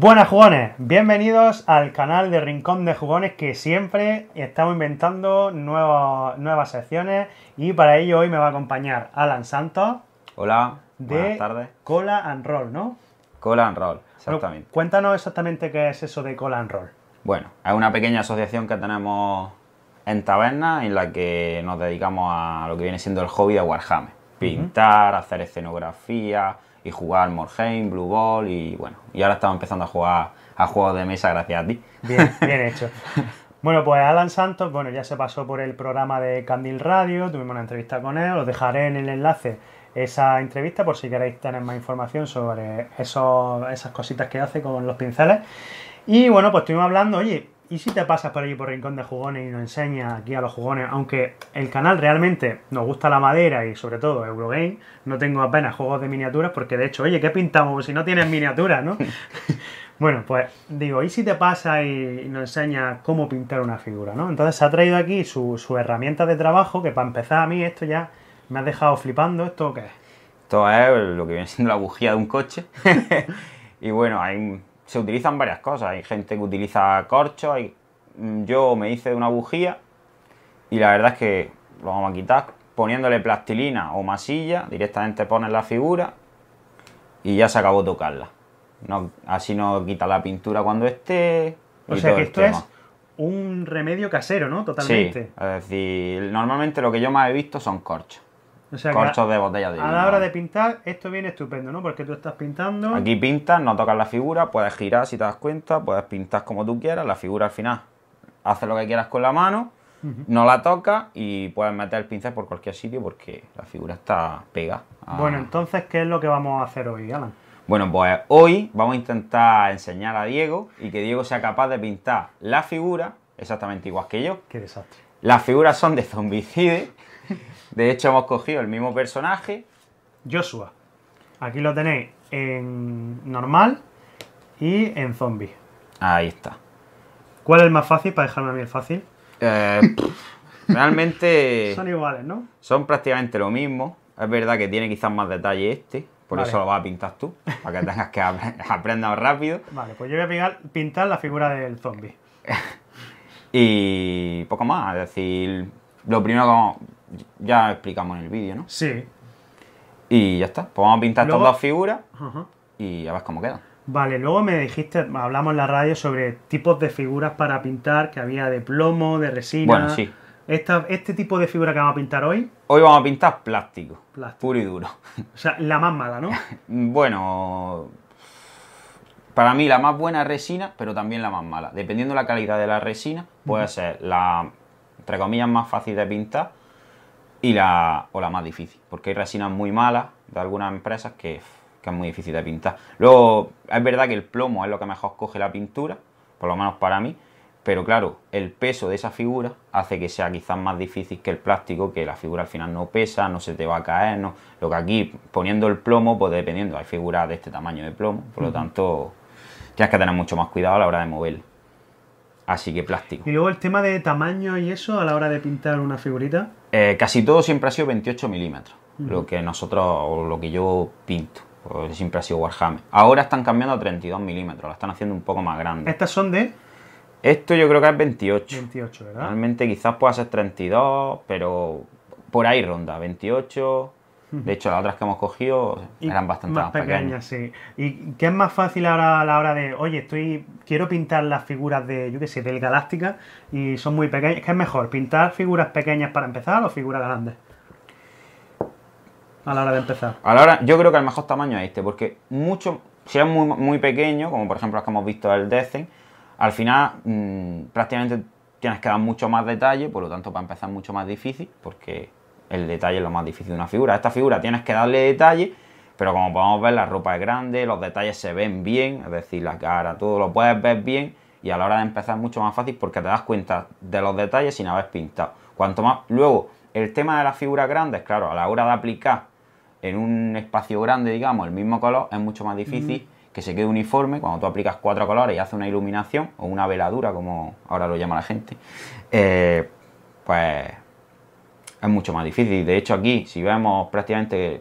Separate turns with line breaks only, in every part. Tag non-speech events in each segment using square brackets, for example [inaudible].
Buenas jugones, bienvenidos al canal de Rincón de Jugones que siempre estamos inventando nuevas secciones y para ello hoy me va a acompañar Alan Santos. Hola, buenas de Cola and Roll, ¿no?
Cola and Roll, exactamente.
cuéntanos exactamente qué es eso de Cola and Roll.
Bueno, es una pequeña asociación que tenemos en taberna en la que nos dedicamos a lo que viene siendo el hobby de Warhammer. Pintar, hacer escenografía, jugar Morheim, Blue Ball y bueno, y ahora estamos empezando a jugar a juegos de mesa gracias a ti. Bien, [laughs] bien
hecho. Bueno, pues Alan Santos, bueno, ya se pasó por el programa de Candil Radio, tuvimos una entrevista con él, os dejaré en el enlace esa entrevista por si queréis tener más información sobre eso, esas cositas que hace con los pinceles. Y bueno, pues estuvimos hablando, oye, ¿Y si te pasas por allí por Rincón de Jugones y nos enseña aquí a los jugones? Aunque el canal realmente nos gusta la madera y sobre todo Eurogame, no tengo apenas juegos de miniaturas porque de hecho, oye, ¿qué pintamos si no tienes miniaturas, no? [laughs] bueno, pues digo, ¿y si te pasa y nos enseña cómo pintar una figura, no? Entonces se ha traído aquí su, su herramienta de trabajo que para empezar a mí esto ya me ha dejado flipando. ¿Esto qué es?
Esto es lo que viene siendo la bujía de un coche. [laughs] [laughs] y bueno, hay un se utilizan varias cosas. Hay gente que utiliza corcho Hay... Mm, yo me hice una bujía y la verdad es que lo vamos a quitar poniéndole plastilina o masilla. Directamente pones la figura y ya se acabó tocarla. No, así no quita la pintura cuando esté. O sea que esto es
un remedio casero, ¿no? Totalmente.
es decir, normalmente lo que yo más he visto son corchos de botella de A la hora de ¿eh?
pintar, esto viene estupendo, ¿no? Porque tú estás pintando. Aquí
pintas, no tocas la figura, puedes girar si te das cuenta, puedes pintar como tú quieras, la figura al final hace lo que quieras con la mano, no la tocas y puedes meter el pincel por cualquier sitio porque la figura está pega. Bueno,
entonces, ¿qué es lo que vamos a hacer hoy, Alan?
Bueno, pues hoy vamos a intentar enseñar a Diego y que Diego sea capaz de pintar la figura exactamente igual que yo. Qué desastre. Las figuras son de zombicide de hecho, hemos cogido el mismo personaje.
Joshua. Aquí lo tenéis en normal y en zombie. Ahí está. ¿Cuál es el más fácil para dejarme a mí fácil? Eh,
realmente. [laughs] Son
iguales, ¿no?
Son prácticamente lo mismo. Es verdad que tiene quizás más detalle este. Por eso lo vas a pintar tú, para que tengas que [laughs] aprender rápido.
Vale, pues yo voy a pegar, pintar la figura del zombie.
[laughs] y poco más, es decir, lo primero que vamos ya explicamos en el vídeo, ¿no? Sí. Y ya está. Pues vamos a pintar estas dos figuras y ya ves cómo queda.
Vale, luego me dijiste, hablamos en la radio sobre tipos de figuras para pintar, que había de plomo, de resina. Bueno, sí. este tipo de figura que vamos a pintar hoy.
Hoy vamos a pintar plástico, Puro y duro.
O sea, la más mala, ¿no?
[laughs] bueno. Para mí la más buena es resina, pero también la más mala. Dependiendo la calidad de la resina, puede ser la, entre comillas, más fácil de pintar y la, o la más difícil, porque hay resinas muy malas de algunas empresas que, es muy difícil de pintar. Luego, es verdad que el plomo es lo que mejor coge la pintura, por lo menos para mí, pero claro, el peso de esa figura hace que sea quizás más difícil que el plástico, que la figura al final no pesa, no se te va a caer, no. Lo que aquí, poniendo el plomo, pues dependiendo, hay figuras de este tamaño de plomo, por lo tanto, tienes que tener mucho más cuidado a la hora de moverlo. Así que plástico. Y luego el tema de tamaño y eso
a la hora de pintar una figurita.
Eh, casi todo siempre ha sido 28 milímetros, lo que nosotros, o lo que yo pinto. siempre ha sido Warhammer. Ahora están cambiando a 32 milímetros, la están haciendo un poco más grande. ¿Estas son de? Esto yo creo que es 28.
28, ¿verdad?
Realmente quizás pueda ser 32, pero por ahí ronda, 28. De hecho, las otras que hemos cogido eran bastante más, pequeñas,
sí. ¿Y qué es más fácil ahora a la hora de, oye, estoy quiero pintar las figuras de, yo qué sé, del Galáctica y son muy pequeñas. ¿Qué es mejor? ¿Pintar figuras pequeñas para empezar o figuras grandes? A la hora de
empezar. A la hora, yo creo que el mejor tamaño es este, porque mucho, si es muy, muy pequeño, como por ejemplo las que hemos visto el Decen, al final mm, prácticamente tienes que dar mucho más detalle, por lo tanto para empezar es mucho más difícil, porque el detalle es lo más difícil de una figura. esta figura tienes que darle detalle pero como podemos ver, la ropa es grande, los detalles se ven bien, es decir, la cara, todo lo puedes ver bien y a la hora de empezar es mucho más fácil porque te das cuenta de los detalles sin haber pintado. Cuanto más. Luego, el tema de las figuras grandes, claro, a la hora de aplicar en un espacio grande, digamos, el mismo color, es mucho más difícil. que se quede uniforme, cuando tú aplicas cuatro colores y haces una iluminación o una veladura, como ahora lo llama la gente, eh, pues es mucho más difícil. De hecho, aquí, si vemos prácticamente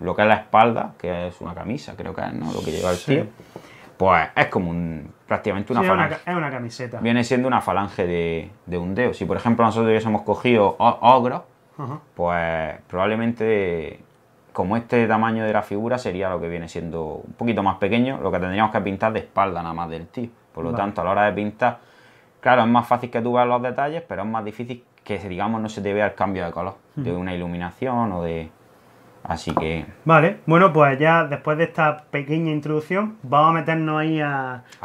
lo que es la espalda, que es una camisa, creo que es, Lo que lleva el tío. Pues es como un, prácticamente una falange.
es una camiseta.
Viene siendo una falange de, de un dedo. Si, por ejemplo, nosotros hubiésemos cogido ogro, pues probablemente como este tamaño de la figura sería lo que viene siendo un poquito más pequeño, lo que tendríamos que pintar de espalda nada más del tío. Por lo tanto, a la hora de pintar, claro, es más fácil que tú veas los detalles, pero es más difícil que, digamos, no se te vea el cambio de color de una iluminación o de... Así que.
Vale, bueno, pues ya después de esta pequeña introducción, vamos a meternos ahí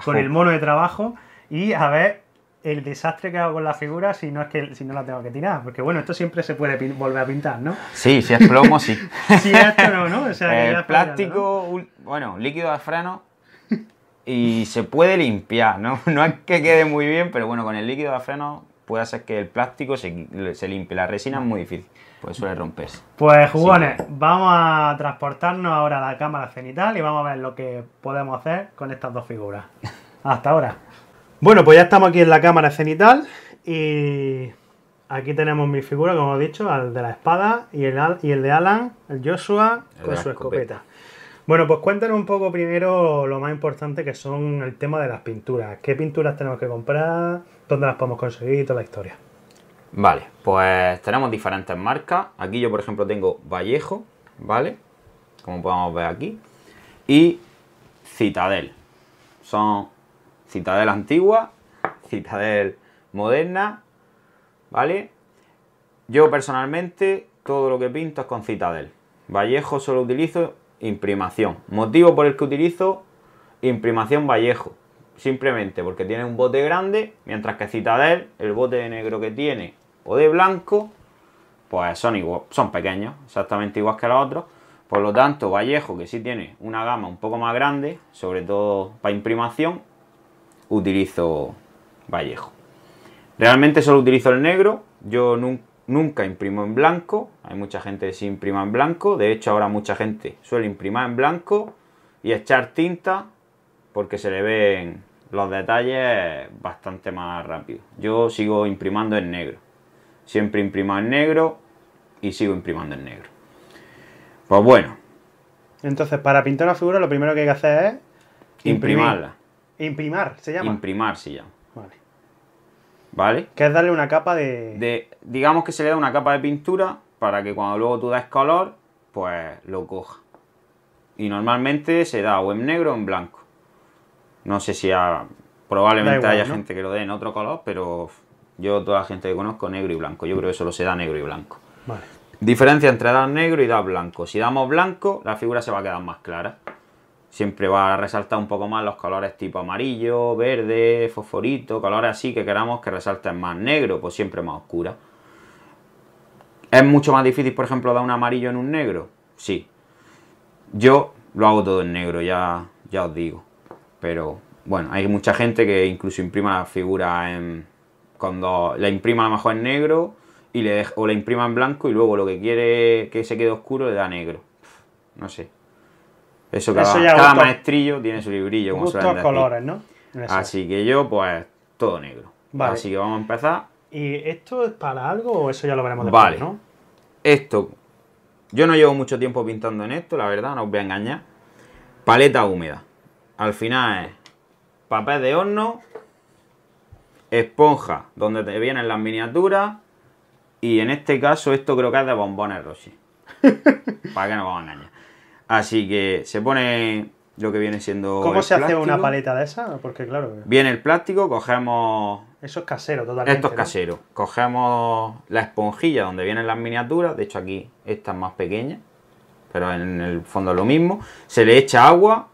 con el mono de trabajo y a ver el desastre que hago con la figura si no es que si no la tengo que tirar. Porque bueno, esto siempre se puede volver a pintar, ¿no?
Sí, si es plomo, sí. [laughs] si es plomo,
¿no? O sea, el plástico,
bueno, líquido de freno y se puede limpiar, ¿no? [laughs] No es que quede muy bien, pero bueno, con el líquido de freno puede hacer que el plástico se, se limpie. La resina es muy difícil. Pues suele romperse.
Pues jugones, vamos a transportarnos ahora a la cámara cenital y vamos a ver lo que podemos hacer con estas dos figuras. [laughs] Hasta ahora. Bueno, pues ya estamos aquí en la cámara cenital y aquí tenemos mi figura, como he dicho, al de la espada y el, y el de Alan, el Joshua, con su escopeta. escopeta. Bueno, pues cuéntanos un poco primero lo más importante que son el tema de las pinturas. ¿Qué pinturas tenemos que comprar? ¿Dónde las podemos conseguir? Y toda la historia.
Vale, pues tenemos diferentes marcas. Aquí yo, por ejemplo, tengo Vallejo, ¿vale? Como podemos ver aquí. Y Citadel. Son Citadel antigua, Citadel moderna, ¿vale? Yo personalmente todo lo que pinto es con Citadel. Vallejo solo utilizo imprimación. Motivo por el que utilizo imprimación Vallejo. Simplemente porque tiene un bote grande, mientras que Citadel, el bote negro que tiene o de blanco, pues son, igual, son pequeños, exactamente igual que los otros. Por lo tanto, Vallejo, que sí tiene una gama un poco más grande, sobre todo para imprimación, utilizo Vallejo. Realmente solo utilizo el negro, yo nunca imprimo en blanco. Hay mucha gente que sí imprima en blanco. De hecho, ahora mucha gente suele imprimar en blanco y echar tinta porque se le ven los detalles bastante más rápido. Yo sigo imprimando en negro. Siempre imprimado en negro y sigo imprimando en negro. Pues bueno.
Entonces, para pintar una figura, lo primero que hay que hacer es. Imprimarla. Imprimar, se llama.
Imprimar se llama.
Vale. ¿Vale? Que es darle una capa
de... Digamos que se le da una capa de pintura para que cuando luego tú das color, pues lo coja. Y normalmente se da o en negro o en blanco. No sé si probablemente haya gente que lo dé en otro color, pero yo, toda la gente que conozco, negro y blanco. Yo mm. creo que solo se da negro y blanco. Vale. Diferencia entre dar negro y dar blanco. Si damos blanco, la figura se va a quedar más clara. Siempre va a resaltar un poco más los colores tipo amarillo, verde, fosforito, colores así que queramos que resalten más negro, pues siempre más oscura. ¿Es mucho más difícil, por ejemplo, dar un amarillo en un negro? Sí. Yo lo hago todo en negro, ya, ya os digo. Pero bueno, hay mucha gente que incluso imprima la figura en, cuando la imprima a lo mejor en negro y le o la imprima en blanco y luego lo que quiere que se quede oscuro le da negro. No sé. Eso cada, cada maestrillo tiene su librillo. Como colores, ¿no? Así que yo, pues, todo negro. Así que vamos a empezar.
¿Y esto es para algo o eso ya lo veremos después, vale. no?
Esto, yo no llevo mucho tiempo pintando en esto, la verdad, no os voy a engañar. Paleta húmeda. Al final es papel de horno, esponja, donde te vienen las miniaturas. Y en este caso, esto creo que es de bombones Roshi. [laughs] Para que no vamos a engañar. Así que se pone lo que viene siendo. ¿Cómo se hace una paleta
de esa? Porque claro.
Viene el plástico, cogemos.
Eso es casero, totalmente. Esto es casero.
Cogemos la esponjilla donde vienen las miniaturas. De hecho, aquí esta es más pequeña. Pero en el fondo es lo mismo. Se le echa agua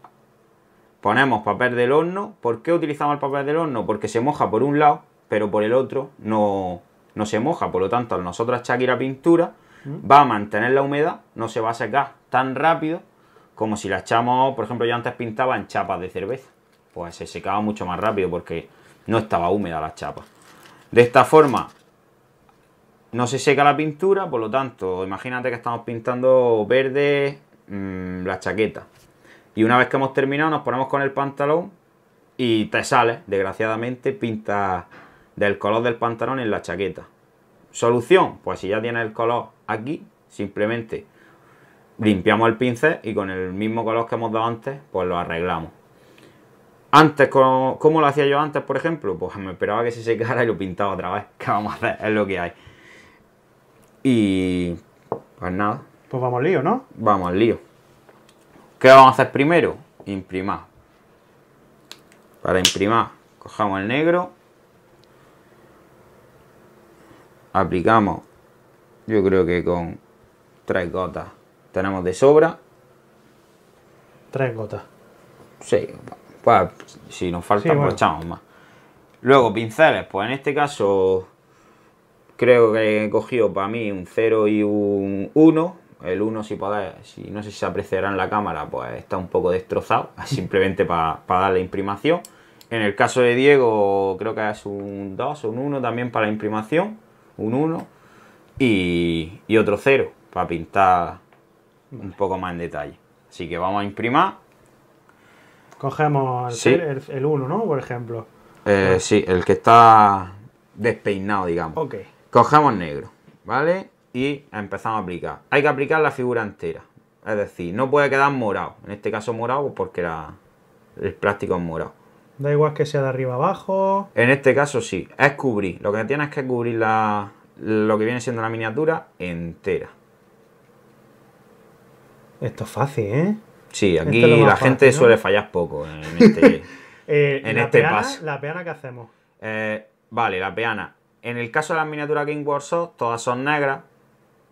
ponemos papel del horno. ¿Por qué utilizamos el papel del horno? Porque se moja por un lado, pero por el otro no, se moja. Por lo tanto, al nosotros echar aquí la pintura, va a mantener la humedad, no se va a secar tan rápido como si la echamos, por ejemplo, yo antes pintaba en chapas de cerveza. Pues se secaba mucho más rápido porque no estaba húmeda la chapa. De esta forma no se seca la pintura, por lo tanto, imagínate que estamos pintando verde mm, la chaqueta. Y una vez que hemos terminado, nos ponemos con el pantalón y te sale, desgraciadamente, pinta del color del pantalón en la chaqueta. Solución, pues si ya tienes el color aquí, simplemente limpiamos el pincel y con el mismo color que hemos dado antes, pues lo arreglamos. Antes, ¿cómo, lo hacía yo antes, por ejemplo? Pues me esperaba que se secara y lo pintaba otra vez. ¿Qué vamos a hacer? Es lo que hay. Y... pues nada.
Pues vamos al lío, ¿no?
Vamos al lío. ¿Qué vamos a hacer primero? Imprimar. Para imprimar, cojamos el negro. Aplicamos, yo creo que con tres gotas tenemos de sobra. Tres gotas. Sí, pues si nos falta, echamos más. Luego, pinceles, pues en este caso creo que he cogido para mí un 0 y un 1 el 1, si, si no sé si se apreciará en la cámara, pues está un poco destrozado, [laughs] simplemente para dar darle imprimación. En el caso de Diego, creo que es un 2 o un 1 también para la imprimación, un 1 y, otro 0 para pintar un poco más en detalle. Así que vamos a imprimar
Cogemos el, 1, ¿no? Por ejemplo.
Eh, sí, el que está despeinado, digamos. Cogemos negro, ¿vale? y empezamos a aplicar. Hay que aplicar la figura entera, es decir, no puede quedar morado. En este caso morado pues, porque era el plástico es morado.
Da igual que sea de arriba abajo.
En este caso sí, es cubrir. Lo que tienes es que cubrir la, lo que viene siendo la miniatura entera.
Esto es fácil, ¿eh? Sí, aquí la gente suele fallar poco en [laughs]
eh, este, la paso.
¿La peana qué hacemos?
Eh, vale, la peana. En el caso de las miniaturas King Warsaw, todas son negras,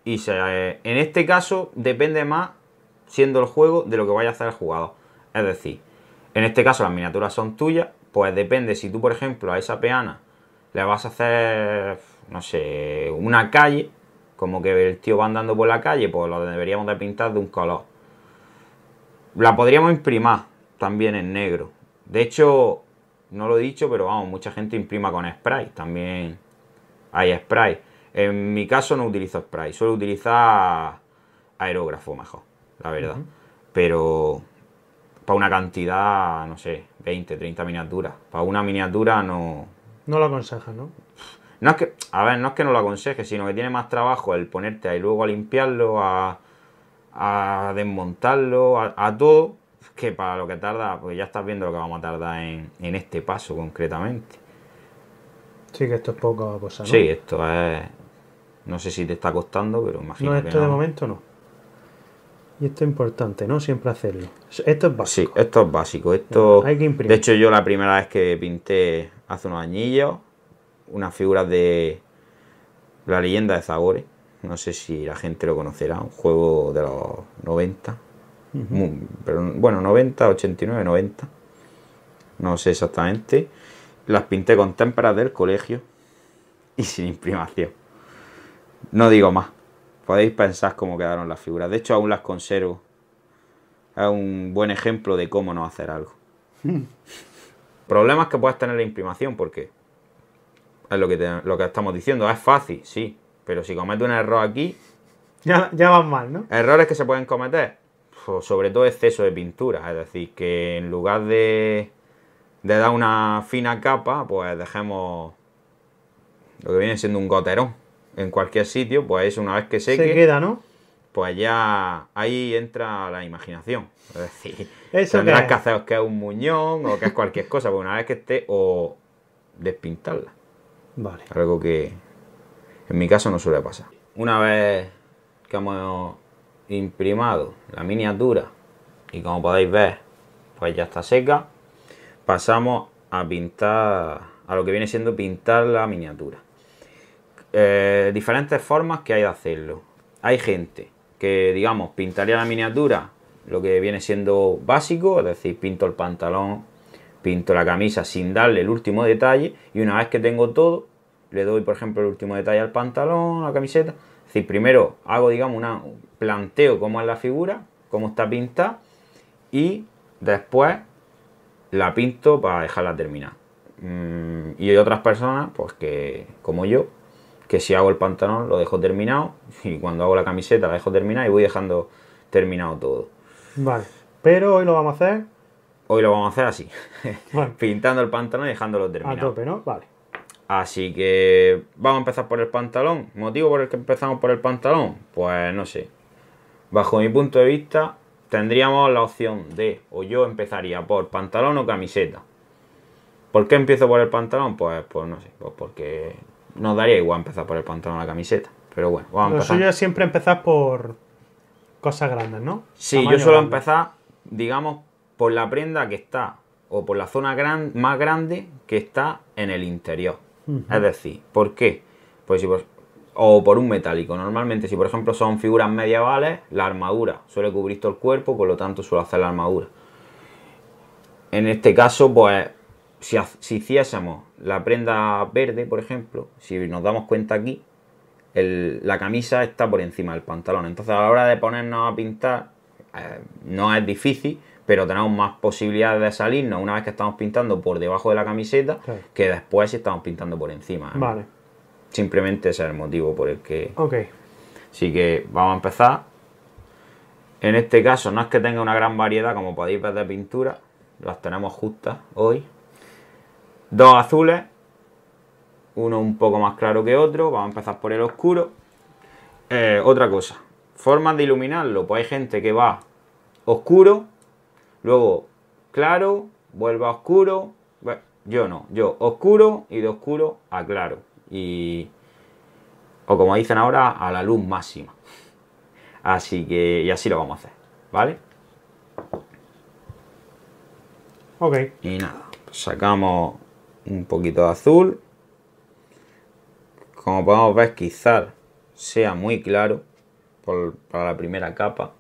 y eh, en este caso depende más, siendo el juego, de lo que vaya a hacer el jugador. Es decir, en este caso las miniaturas son tuyas, pues depende si tú, por ejemplo, a esa peana le vas a hacer, no sé, una calle, como que el tío va andando por la calle, pues lo deberíamos de pintar de un color. La podríamos imprimar también en negro. De hecho, no lo he dicho, pero vamos, mucha gente imprima con spray. También hay spray. En mi caso no utilizo spray, suelo utilizar aerógrafo mejor, la verdad. Pero para una cantidad, no sé, 20, 30 miniaturas. Para una miniatura no...
No lo aconseja, ¿no?
No es que, a ver, no es que no lo aconseje, sino que tiene más trabajo el ponerte ahí luego a limpiarlo, a, desmontarlo, a, todo, que para lo que tarda, pues ya estás viendo lo que vamos a tardar en, en este paso concretamente.
Sí, que esto es poca cosa, ¿no? Sí,
esto es no sé si te está costando, pero imagino no, esto de momento
no. Y esto es importante, ¿no? Siempre hacerlo. Esto es
básico. Sí, esto es básico. Esto... Hay que De hecho, yo la primera vez que pinté hace unos añillos unas figuras de la leyenda de Zagore. No sé si la gente lo conocerá, un juego de los 90. pero, bueno, 90, 89, 90. No sé exactamente. Las pinté con témperas del colegio y sin imprimación. No digo más. Podéis pensar cómo quedaron las figuras. De hecho, aún las conservo. Es un buen ejemplo de cómo no hacer algo. [laughs] Problemas que puedes tener en la imprimación, porque es lo que, lo que estamos diciendo. Es fácil, sí. Pero si comete un error aquí.
Ya, ya van mal, ¿no?
Errores que se pueden cometer. Pues, sobre todo exceso de pintura. Es decir, que en lugar de, de dar una fina capa, pues dejemos lo que viene siendo un goterón en cualquier sitio, pues una vez que seque. Se queda, ¿no? Pues ya ahí entra la imaginación. Es decir,
tendrás que, que
hacer que es un muñón o que es cualquier cosa, pues una vez que esté, o despintarla. Vale. Algo que en mi caso no suele pasar. Una vez que hemos imprimado la miniatura y como podéis ver, pues ya está seca, pasamos a pintar, a lo que viene siendo pintar la miniatura. Eh, diferentes formas que hay de hacerlo. Hay gente que, digamos, pintaría la miniatura, lo que viene siendo básico, es decir, pinto el pantalón, pinto la camisa sin darle el último detalle, y una vez que tengo todo, le doy, por ejemplo, el último detalle al pantalón, a la camiseta. Es decir, primero hago, digamos, una, planteo cómo es la figura, cómo está pintada, y después la pinto para dejarla terminar. Mm, y hay otras personas, pues que, como yo, que si hago el pantalón lo dejo terminado y cuando hago la camiseta la dejo terminada y voy dejando terminado todo.
Vale, pero hoy lo vamos a hacer.
Hoy lo vamos a hacer así, [laughs] [laughs] pintando el pantalón y dejándolo terminado. A tope, ¿no? Vale. Así que vamos a empezar por el pantalón. ¿Motivo por el que empezamos por el pantalón? Pues no sé. Bajo mi punto de vista, tendríamos la opción de, o yo empezaría por pantalón o camiseta. ¿Por qué empiezo por el pantalón? Pues, pues no sé, pues porque nos daría igual empezar por el pantalón o la
camiseta. Pero bueno, vamos a empezar. siempre empezar por cosas grandes, ¿no? Sí, yo suelo
empezar, digamos, por la prenda que está, o por la zona más grande que está en el interior. Es decir, ¿por qué? Pues si, o por un metálico. Normalmente, si por ejemplo son figuras medievales, la armadura suele cubrir todo el cuerpo, por lo tanto suelo hacer la armadura. En este caso, pues si, si, hiciésemos la prenda verde, por ejemplo, si nos damos cuenta aquí, la camisa está por encima del pantalón. Entonces a la hora de ponernos a pintar eh, no es difícil, pero tenemos más posibilidades de salirnos una vez que estamos pintando por debajo de la camiseta que después si estamos pintando por encima. ¿eh? Simplemente ese es el motivo por el que... Ok. Así que vamos a empezar. En este caso no es que tenga una gran variedad como podéis ver de pintura, las tenemos justas hoy. Dos azules, uno un poco más claro que otro, vamos a empezar por el oscuro. Eh, otra cosa, formas de iluminarlo, pues hay gente que va oscuro, luego claro, vuelve a oscuro, yo no, yo oscuro y de oscuro a claro. Y, o como dicen ahora, a la luz máxima. Así que, y así lo vamos a hacer, ¿vale? Ok. Y nada, pues sacamos un poquito de azul. Como podemos ver, quizás sea muy claro para la primera capa.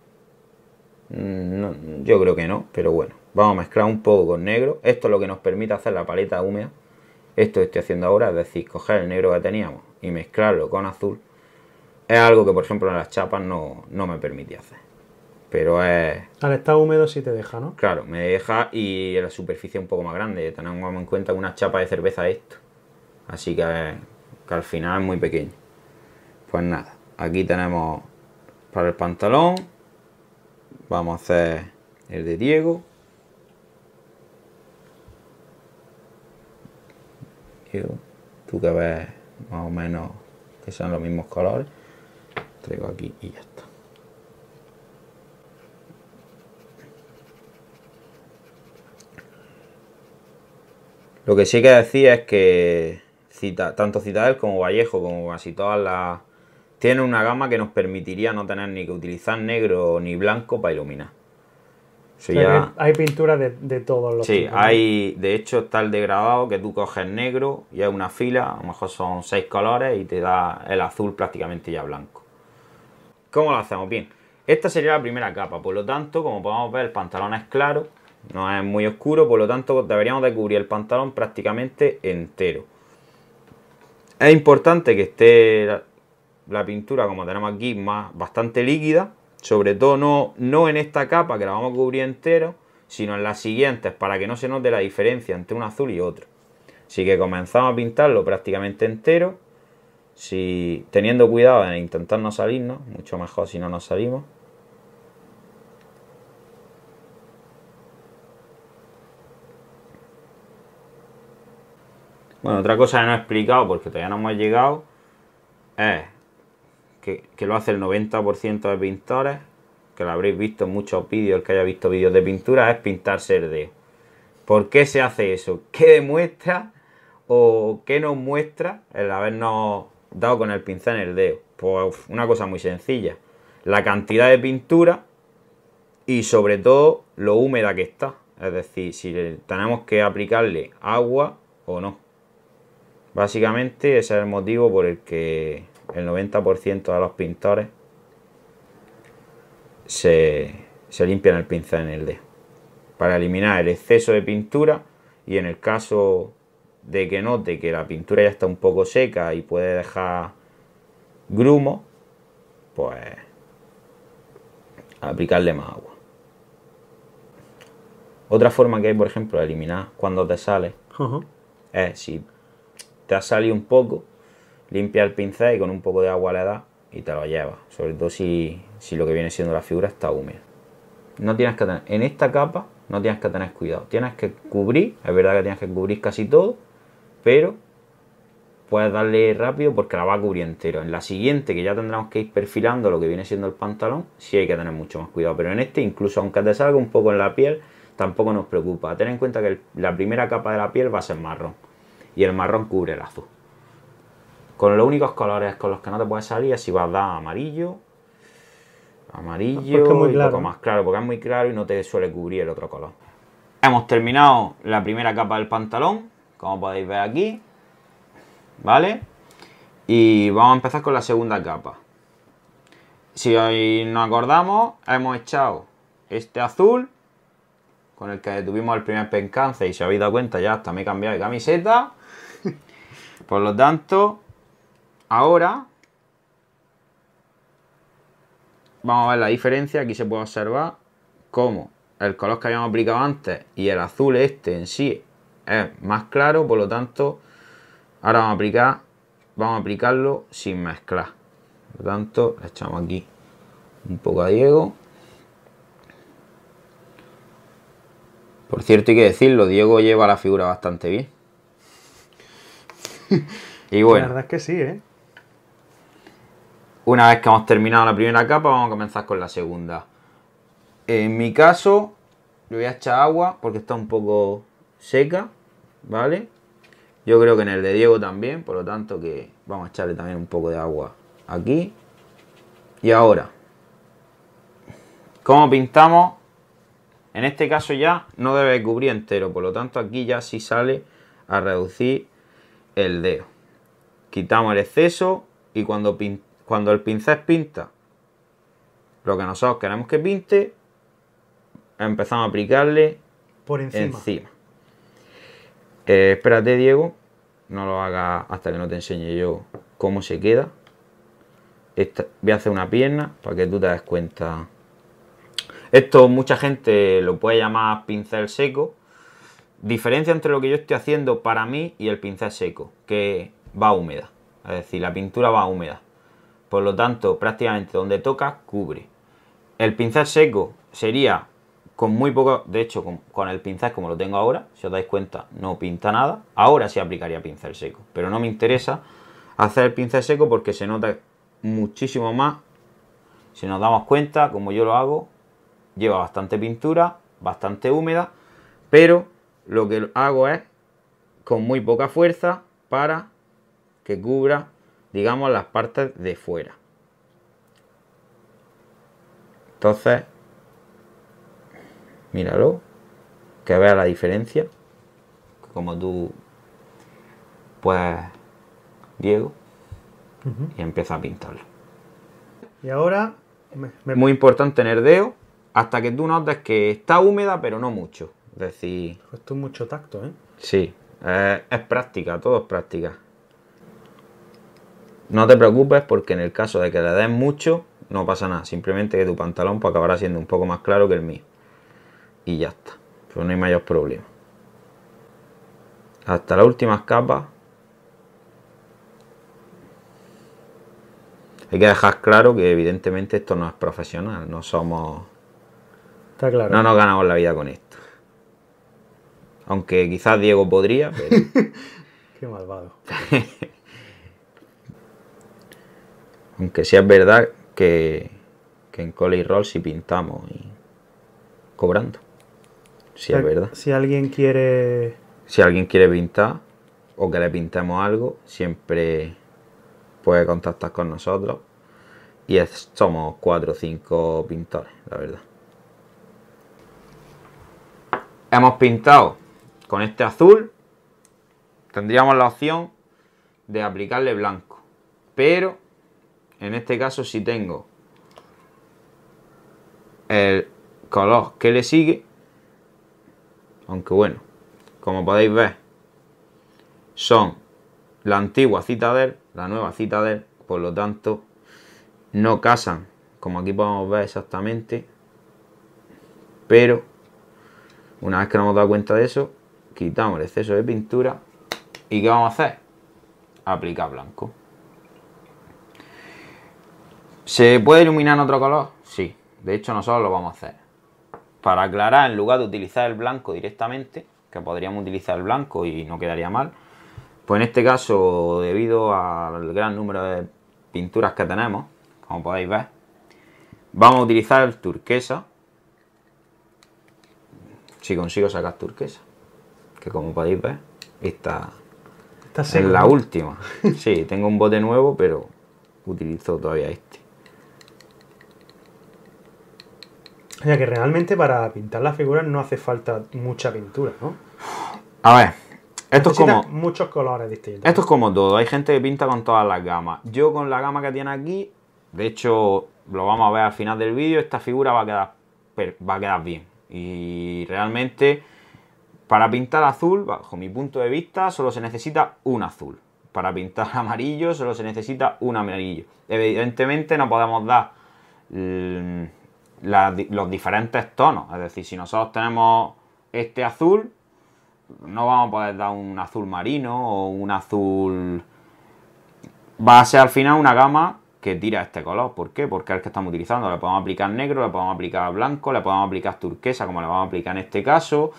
Mm, yo creo que no, pero bueno. Vamos a mezclar un poco con negro. Esto es lo que nos permite hacer la paleta húmeda. Esto estoy haciendo ahora, es decir, coger el negro que teníamos y mezclarlo con azul. Es algo que, por ejemplo, en las chapas no, no me permite hacer pero es...
Al estar húmedo si te deja, ¿no?
Claro, me deja y la superficie es un poco más grande. Tenemos en cuenta una chapa de cerveza esto. Así que, al final es muy pequeño. Pues nada, aquí tenemos para el pantalón. Vamos a hacer el de Diego. tú que ves más o menos que sean los mismos colores. Traigo aquí y ya Lo que sí que decir es que tanto Citadel como Vallejo, como casi todas las, tienen una gama que nos permitiría no tener ni que utilizar negro ni blanco para iluminar.
Hay pintura de, todos los Sí,
hay, de hecho está el degradado que tú coges negro y hay una fila, a lo mejor son seis colores y te da el azul prácticamente ya blanco. ¿Cómo lo hacemos? Bien, esta sería la primera capa, por lo tanto, como podemos ver, el pantalón es claro, no es muy oscuro, por lo tanto deberíamos de cubrir el pantalón prácticamente entero. Es importante que esté la, pintura, como tenemos aquí, bastante líquida. Sobre todo no, no en esta capa que la vamos a cubrir entero, sino en las siguientes, para que no se note la diferencia entre un azul y otro. Así que comenzamos a pintarlo prácticamente entero. Si, teniendo cuidado en intentar no salirnos, mucho mejor si no nos salimos. Bueno, otra cosa que no he explicado porque todavía no hemos llegado es que, lo hace el 90% de pintores, que lo habréis visto en muchos vídeos, el que haya visto vídeos de pintura, es pintarse el dedo. ¿Por qué se hace eso? ¿Qué demuestra o qué nos muestra el habernos dado con el pincel en el dedo? Pues una cosa muy sencilla, la cantidad de pintura y sobre todo lo húmeda que está. Es decir, si tenemos que aplicarle agua o no. Básicamente ese es el motivo por el que el 90% de los pintores se, limpian el pincel en el dedo para eliminar el exceso de pintura y en el caso de que note que la pintura ya está un poco seca y puede dejar grumo, pues aplicarle más agua. Otra forma que hay, por ejemplo, de eliminar cuando te sale es si te ha salido un poco, limpia el pincel y con un poco de agua le das y te lo lleva. Sobre todo si, lo que viene siendo la figura está húmeda. No tienes que en esta capa no tienes que tener cuidado. Tienes que cubrir, es verdad que tienes que cubrir casi todo, pero puedes darle rápido porque la va a cubrir entero. En la siguiente, que ya tendremos que ir perfilando lo que viene siendo el pantalón, sí hay que tener mucho más cuidado. Pero en este, incluso aunque te salga un poco en la piel, tampoco nos preocupa. Ten en cuenta que la primera capa de la piel va a ser marrón y el marrón cubre el azul. Con los únicos colores con los que no te puedes salir así si vas a dar amarillo, amarillo y un poco más claro, porque es muy claro y no te suele cubrir el otro color. Hemos terminado la primera capa del pantalón, como podéis ver aquí, ¿vale? Y vamos a empezar con la segunda capa. Si hoy nos acordamos, hemos echado este azul, con el que tuvimos el primer percance y si habéis dado cuenta ya hasta me he cambiado de camiseta. Por lo tanto, ahora vamos a ver la diferencia. Aquí se puede observar cómo el color que habíamos aplicado antes y el azul este en sí es más claro. Por lo tanto, ahora vamos a aplicar, vamos a aplicarlo sin mezclar. Por lo tanto, le echamos aquí un poco a Diego. Por cierto, hay que decirlo, Diego lleva la figura bastante bien y bueno. La
verdad que sí, ¿eh?
Una vez que hemos terminado la primera capa, vamos a comenzar con la segunda. En mi caso, le voy a echar agua porque está un poco seca, ¿vale? Yo creo que en el de Diego también, por lo tanto que vamos a echarle también un poco de agua aquí. Y ahora, ¿cómo pintamos? En este caso ya no debe cubrir entero, por lo tanto aquí ya si sale a reducir el dedo. Quitamos el exceso y cuando, cuando el pincel pinta lo que nosotros queremos que pinte, empezamos a aplicarle
por encima.
Eh, espérate, Diego, no lo haga hasta que no te enseñe yo cómo se queda. voy a hacer una pierna para que tú te des cuenta. Esto mucha gente lo puede llamar pincel seco, diferencia entre lo que yo estoy haciendo para mí y el pincel seco, que va húmeda. Es decir, la pintura va húmeda. Por lo tanto, prácticamente donde toca, cubre. El pincel seco sería con muy poco, de hecho, con, el pincel como lo tengo ahora, si os dais cuenta, no pinta nada. Ahora sí aplicaría pincel seco, pero no me interesa hacer el pincel seco porque se nota muchísimo más. Si nos damos cuenta, como yo lo hago, lleva bastante pintura, bastante húmeda, pero lo que hago es con muy poca fuerza para que cubra, digamos, las partes de fuera. Entonces, míralo, que vea la diferencia, como tú, pues, Diego, y empieza a pintarlo. Y ahora... es Muy importante tener dedo hasta que tú notes que está húmeda, pero no mucho decir...
Esto es mucho tacto, ¿eh? Sí,
es práctica, todo es práctica. No te preocupes porque en el caso de que le des mucho, no pasa nada. Simplemente que tu pantalón pues acabará siendo un poco más claro que el mío. Y ya está. Pues no hay mayor problema. Hasta las últimas capas. Hay que dejar claro que evidentemente esto no es profesional. No somos...
Está claro. No nos
ganamos la vida con esto. Aunque quizás Diego podría, pero...
[laughs] Qué malvado. [laughs]
Aunque sí es verdad que, en Cole y Roll sí pintamos y cobrando. si es verdad.
Si alguien quiere...
Si alguien quiere pintar o que le pintemos algo, siempre puede contactar con nosotros. Y somos cuatro o cinco pintores, la verdad. Hemos pintado con este azul tendríamos la opción de aplicarle blanco. Pero en este caso si tengo el color que le sigue, aunque bueno, como podéis ver, son la antigua Citadel, la nueva Citadel, por lo tanto no casan, como aquí podemos ver exactamente, pero una vez que nos hemos dado cuenta de eso, quitamos el exceso de pintura y ¿qué vamos a hacer? Aplicar blanco. ¿Se puede iluminar en otro color? Sí, de hecho nosotros lo vamos a hacer. Para aclarar, en lugar de utilizar el blanco directamente, que podríamos utilizar el blanco y no quedaría mal, pues en este caso, debido al gran número de pinturas que tenemos, como podéis ver, vamos a utilizar el turquesa. Si consigo sacar turquesa como podéis ver está,
está la última.
[laughs] Sí, tengo un bote nuevo, pero utilizo todavía este.
O sea que realmente para pintar las figuras no hace falta mucha pintura, ¿no?
A ver, esto es como.
Muchos colores distintos.
Esto es como todo. Hay gente que pinta con todas las gamas. Yo con la gama que tiene aquí, de hecho, lo vamos a ver al final del vídeo. Esta figura va a quedar, va a quedar bien. Y realmente para pintar azul, bajo mi punto de vista, solo se necesita un azul. Para pintar [laughs] amarillo, solo se necesita un amarillo. Evidentemente no podemos dar los diferentes tonos. Es decir, si nosotros tenemos este azul, no vamos a poder dar un azul marino o un azul... Va a ser al final una gama que tira este color. ¿Por qué? Porque es el que estamos utilizando. Le podemos aplicar negro, le podemos aplicar blanco, le podemos aplicar turquesa, como le vamos a aplicar en este caso.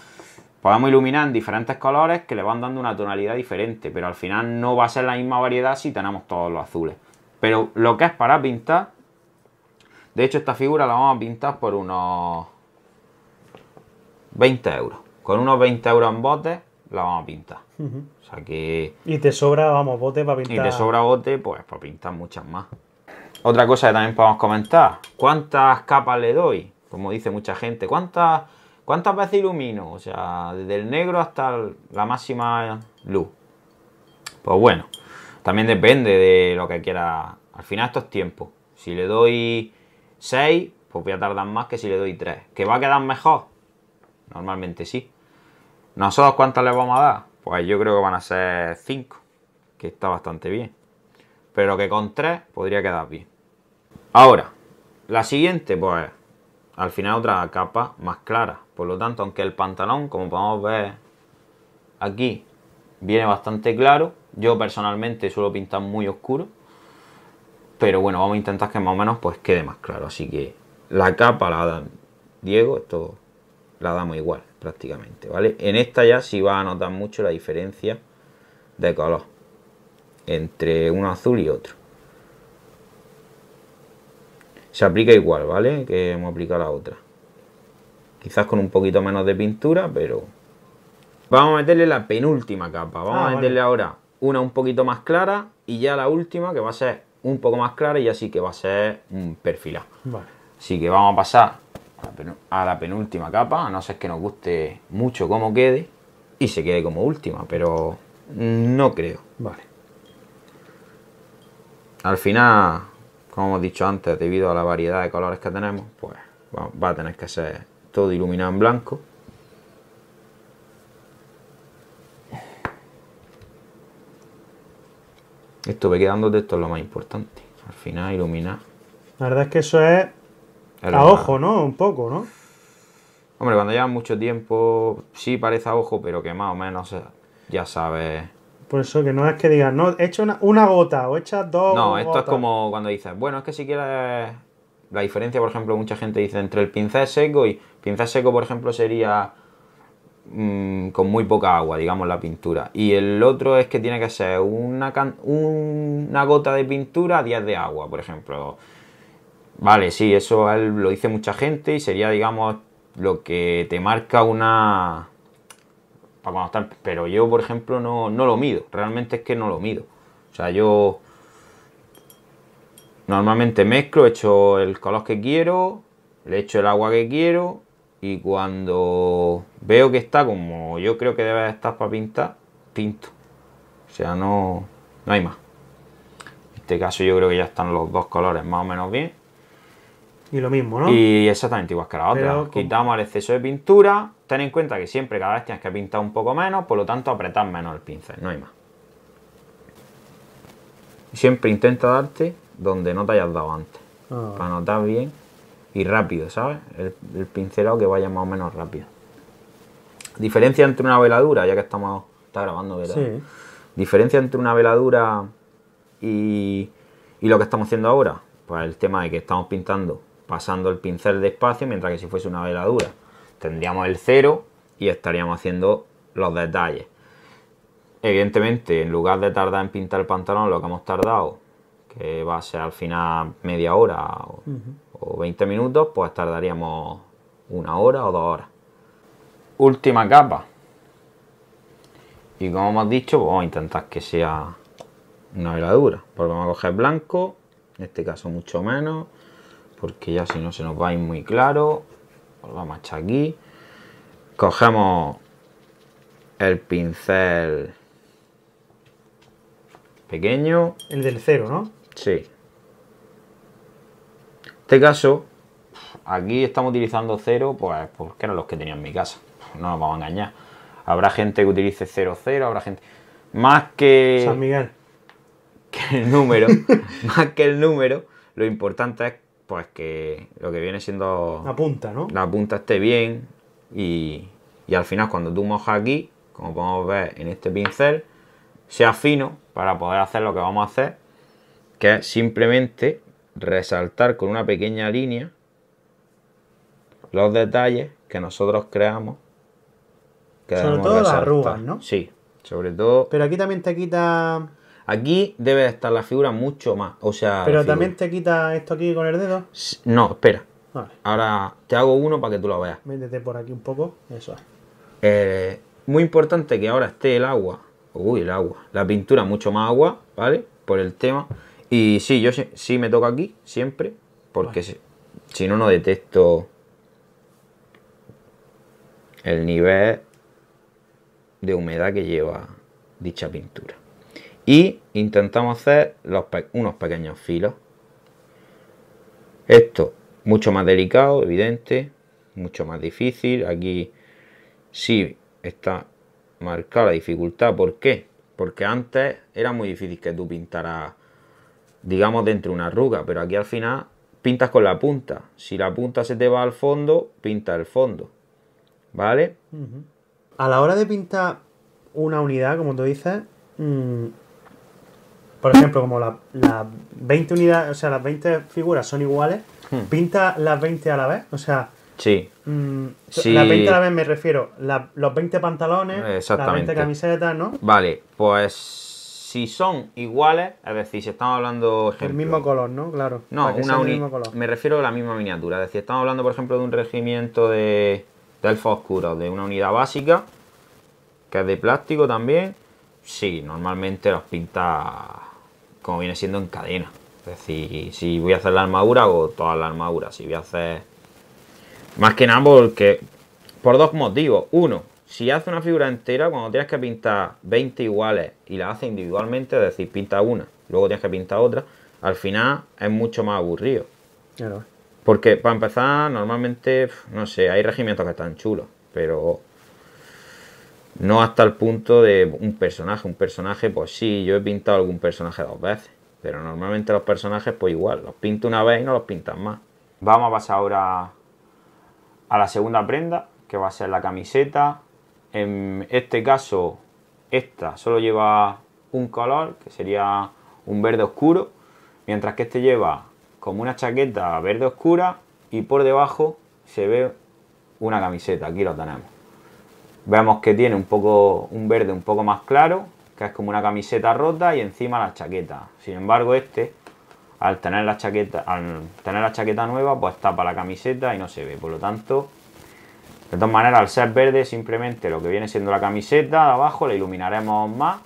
Podemos iluminar en diferentes colores que le van dando una tonalidad diferente, pero al final no va a ser la misma variedad si tenemos todos los azules. Pero lo que es para pintar, de hecho esta figura la vamos a pintar por unos 20 euros. Con unos 20 euros en bote la vamos a pintar. O sea que...
Y te sobra, vamos, bote para pintar. Y te sobra
bote, pues para pintar muchas más. Otra cosa que también podemos comentar, ¿cuántas capas le doy? Como dice mucha gente, ¿cuántas ¿Cuántas veces ilumino? O sea, desde el negro hasta la máxima luz. Pues bueno, también depende de lo que quiera. Al final esto es tiempo. Si le doy 6, pues voy a tardar más que si le doy 3. ¿Que va a quedar mejor? Normalmente sí. ¿Nosotros cuántas le vamos a dar? Pues yo creo que van a ser 5, que está bastante bien. Pero que con 3 podría quedar bien. Ahora, la siguiente, pues al final otra capa más clara. Por lo tanto, aunque el pantalón, como podemos ver aquí, viene bastante claro, yo personalmente suelo pintar muy oscuro, pero bueno, vamos a intentar que más o menos pues quede más claro. Así que la capa la da Diego, esto la damos igual prácticamente, ¿vale? En esta ya sí va a notar mucho la diferencia de color entre uno azul y otro. Se aplica igual, ¿vale? Que hemos aplicado la otra. Quizás con un poquito menos de pintura, pero... Vamos a meterle la penúltima capa. Vamos ah, a meterle ahora una un poquito más clara y ya la última que va a ser un poco más clara y así que va a ser un perfilado. Vale. Así que vamos a pasar a la penúltima capa, a no ser que nos guste mucho cómo quede y se quede como última, pero no creo. Vale. Al final como hemos dicho antes, debido a la variedad de colores que tenemos, pues va a tener que ser todo iluminado en blanco. Esto ve quedando de esto es lo más importante. Al final iluminar.
La verdad es que eso es a ojo, ¿no? Un poco, ¿no?
Hombre, cuando lleva mucho tiempo, sí parece a ojo, pero que más o menos ya sabes
por eso que no es que digas, no, echa una, una gota o echa dos. No, esto es
como cuando dices, bueno, es que si quieres. La diferencia, por ejemplo, mucha gente dice entre el pincel seco y. Pincel seco, por ejemplo, sería mm, con muy poca agua, digamos, la pintura. Y el otro es que tiene que ser una, una gota de pintura a 10 de agua, por ejemplo. Vale, sí, eso lo dice mucha gente y sería, digamos, lo que te marca una pero yo, por ejemplo, no, no lo mido, realmente es que no lo mido. O sea, yo normalmente mezclo, hecho el color que quiero, le echo el agua que quiero y cuando veo que está como yo creo que debe estar para pintar, pinto. O sea, no, no hay más. En este caso yo creo que ya están los dos colores más o menos bien.
Y lo mismo, ¿no? Y
exactamente igual que la otra. Quitamos el exceso de pintura ten en cuenta que siempre cada vez tienes que pintar un poco menos, por lo tanto apretar menos el pincel, no hay más. Siempre intenta darte donde no te hayas dado antes, ah, para notar bien y rápido, ¿sabes? El, pincelado que vaya más o menos rápido. Diferencia entre una veladura, ya que estamos está grabando, ¿verdad? Sí. Diferencia entre una veladura y, y lo que estamos haciendo ahora, pues el tema de que estamos pintando pasando el pincel despacio, mientras que si fuese una veladura tendríamos el cero y estaríamos haciendo los detalles. Evidentemente, en lugar de tardar en pintar el pantalón, lo que hemos tardado, que va a ser al final media hora o, 20 minutos, pues tardaríamos una hora o dos horas. Última capa. Y como hemos dicho, pues vamos a intentar que sea una veladura. vamos a coger blanco, en este caso mucho menos, porque ya si no se nos va a ir muy claro. Pues vamos a echar aquí. Cogemos el pincel pequeño.
El del cero, ¿no?
Sí. En este caso, aquí estamos utilizando cero, pues porque no los que tenía en mi casa. No nos vamos a engañar. Habrá gente que utilice cero, cero habrá gente... Más que... San Miguel. Que el número, [laughs] más que el número, lo importante es pues que lo que viene siendo... La punta, ¿no? La punta esté bien y, al final cuando tú mojas aquí, como podemos ver en este pincel, sea fino para poder hacer lo que vamos a hacer, que es simplemente resaltar con una pequeña línea los detalles que nosotros creamos. Que sobre todo las arrugas, ¿no? Sí, sobre todo... Pero aquí también te quita Aquí debe estar la figura mucho más. O sea. Pero también
te quita esto aquí con el dedo.
No, espera. Ahora te hago uno para que tú lo veas.
Métete por aquí un poco. Eso es.
Eh, muy importante que ahora esté el agua. Uy, el agua. La pintura, mucho más agua, ¿vale? Por el tema. Y sí, yo sí me toco aquí, siempre. Porque si, si no, no detecto el nivel de humedad que lleva dicha pintura y intentamos hacer unos pequeños filos. Esto mucho más delicado, evidente, mucho más difícil. Aquí sí está marcada la dificultad. ¿Por qué? Porque antes era muy difícil que tú pintaras, digamos, dentro de una arruga, pero aquí al final pintas con la punta. Si la punta se te va al fondo, pinta el fondo.
¿Vale? A la hora de pintar una unidad, como tú dices, mm, por ejemplo, como las la 20 unidades, o sea, las 20 figuras son iguales, hmm. pinta las 20 a la vez, o sea... Sí. Mm, sí. Las 20 a la vez me refiero, los 20 pantalones, las 20 camisetas, ¿no?
Vale, pues si son iguales, es decir, si estamos hablando... Ejemplo, el mismo
color, ¿no? Claro. No, una
me refiero a la misma miniatura. Es decir, estamos hablando, por ejemplo, de un regimiento de, de elfos oscuros, de una unidad básica, que es de plástico también, Sí, normalmente los pinta como viene siendo en cadena. Es decir, si voy a hacer la armadura, o todas las armadura. Si voy a hacer... Más que nada porque... Por dos motivos. Uno, si hace una figura entera, cuando tienes que pintar 20 iguales y las hace individualmente, es decir, pinta una, luego tienes que pintar otra, al final es mucho más aburrido. Claro. Porque para empezar, normalmente, no sé, hay regimientos que están chulos, pero no hasta el punto de un personaje. Un personaje, pues sí, yo he pintado algún personaje dos veces. Pero normalmente los personajes, pues igual, los pinto una vez y no los pintan más. Vamos a pasar ahora a la segunda prenda, que va a ser la camiseta. En este caso, esta solo lleva un color, que sería un verde oscuro, mientras que este lleva como una chaqueta verde oscura y por debajo se ve una camiseta. Aquí lo tenemos. Vemos que tiene un poco un verde un poco más claro, que es como una camiseta rota y encima la chaqueta. Sin embargo, este al tener la chaqueta, al tener la chaqueta nueva, pues está para la camiseta y no se ve. Por lo tanto, de todas maneras, al ser verde, simplemente lo que viene siendo la camiseta de abajo la iluminaremos más.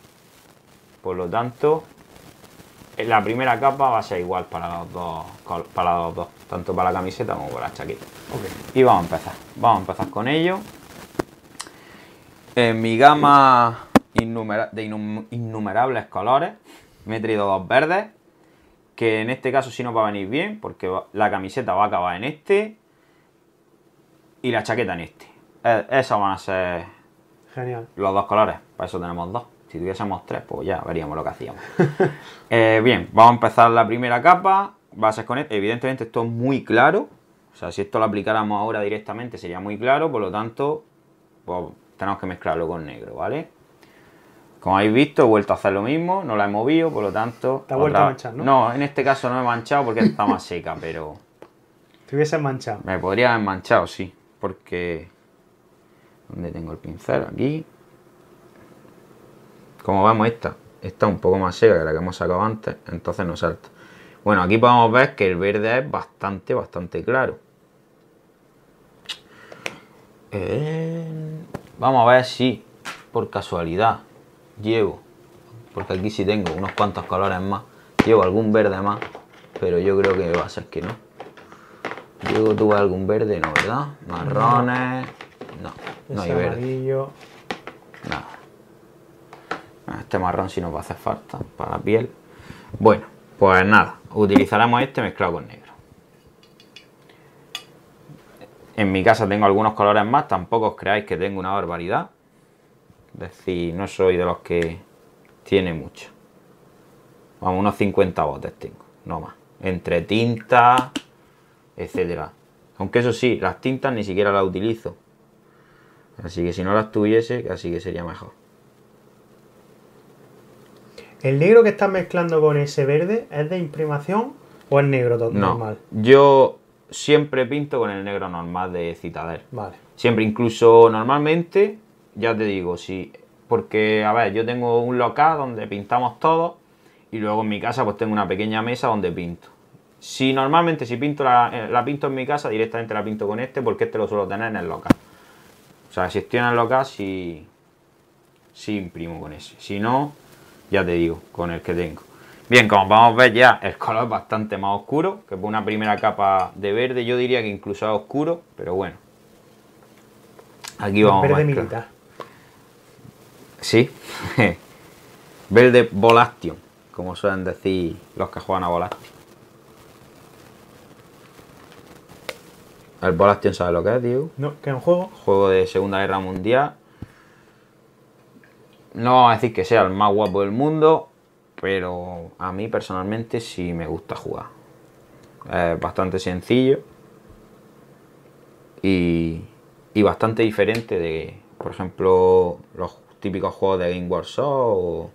Por lo tanto, la primera capa va a ser igual para los dos, para los dos tanto para la camiseta como para la chaqueta. Y vamos a empezar. Vamos a empezar con ello. En mi gama de innumerables colores me he traído dos verdes, que en este caso sí nos va a venir bien, porque la camiseta va a acabar en este y la chaqueta en este. E, esos van a ser Genial. los dos colores, para eso tenemos dos. Si tuviésemos tres, pues ya veríamos lo que hacíamos. [laughs] Eh, bien, vamos a empezar la primera capa. Va a con e, Evidentemente esto es muy claro. O sea, si esto lo aplicáramos ahora directamente sería muy claro. Por lo tanto, pues, tenemos que mezclarlo con negro, ¿vale? Como habéis visto, he vuelto a hacer lo mismo, no la he movido, por lo tanto... Te vuelto a manchar, ¿no? en este caso no he manchado porque está más seca, pero...
Te hubieses manchado.
Me podría haber manchado, sí, porque... ¿Dónde tengo el pincel? Aquí. Como vemos esta, está un poco más seca que la que hemos sacado antes, entonces no salta. Bueno, aquí podemos ver que el verde es bastante, bastante claro. Eh, Vamos a ver si por casualidad llevo, porque aquí sí tengo unos cuantos colores más, llevo algún verde más, pero yo creo que va a ser que no. Llevo, ¿tuve algún verde? No, ¿verdad? Marrones. No, no hay verde. Nada. Este marrón sí nos va a hacer falta para la piel. Bueno, pues nada, utilizaremos este mezclado con negro. En mi casa tengo algunos colores más, tampoco os creáis que tengo una barbaridad. Es decir, no soy de los que tiene mucho. Vamos, unos 50 botes tengo, no más. Entre tinta, etcétera. Aunque eso sí, las tintas ni siquiera las utilizo. Así que si no las tuviese, así que sería mejor.
¿El negro que estás mezclando con ese verde es de imprimación o es negro no, normal?
Yo siempre pinto con el negro normal de Citadel. Vale. Siempre, incluso normalmente, ya te digo, si. Porque, a ver, yo tengo un local donde pintamos todo y luego en mi casa pues tengo una pequeña mesa donde pinto. Si normalmente si pinto la, eh, pinto en mi casa, directamente la pinto con este porque este lo suelo tener en el local. O sea, si estoy en el local, sí, sí imprimo con ese. Si no, ya te digo, con el que tengo. Bien, como a ver ya el color es bastante más oscuro, que por una primera capa de verde yo diría que incluso es oscuro, pero bueno. Aquí vamos. Verde militar. Sí. [laughs] verde Volaction, como suelen decir los que juegan a Volaction. El Volaction sabe lo que es, tío
No, que es un juego.
Juego de Segunda Guerra Mundial. No vamos a decir que sea el más guapo del mundo, pero a mí personalmente sí me gusta jugar. Es bastante sencillo. Y, bastante diferente de, por ejemplo, los típicos juegos de Game war o,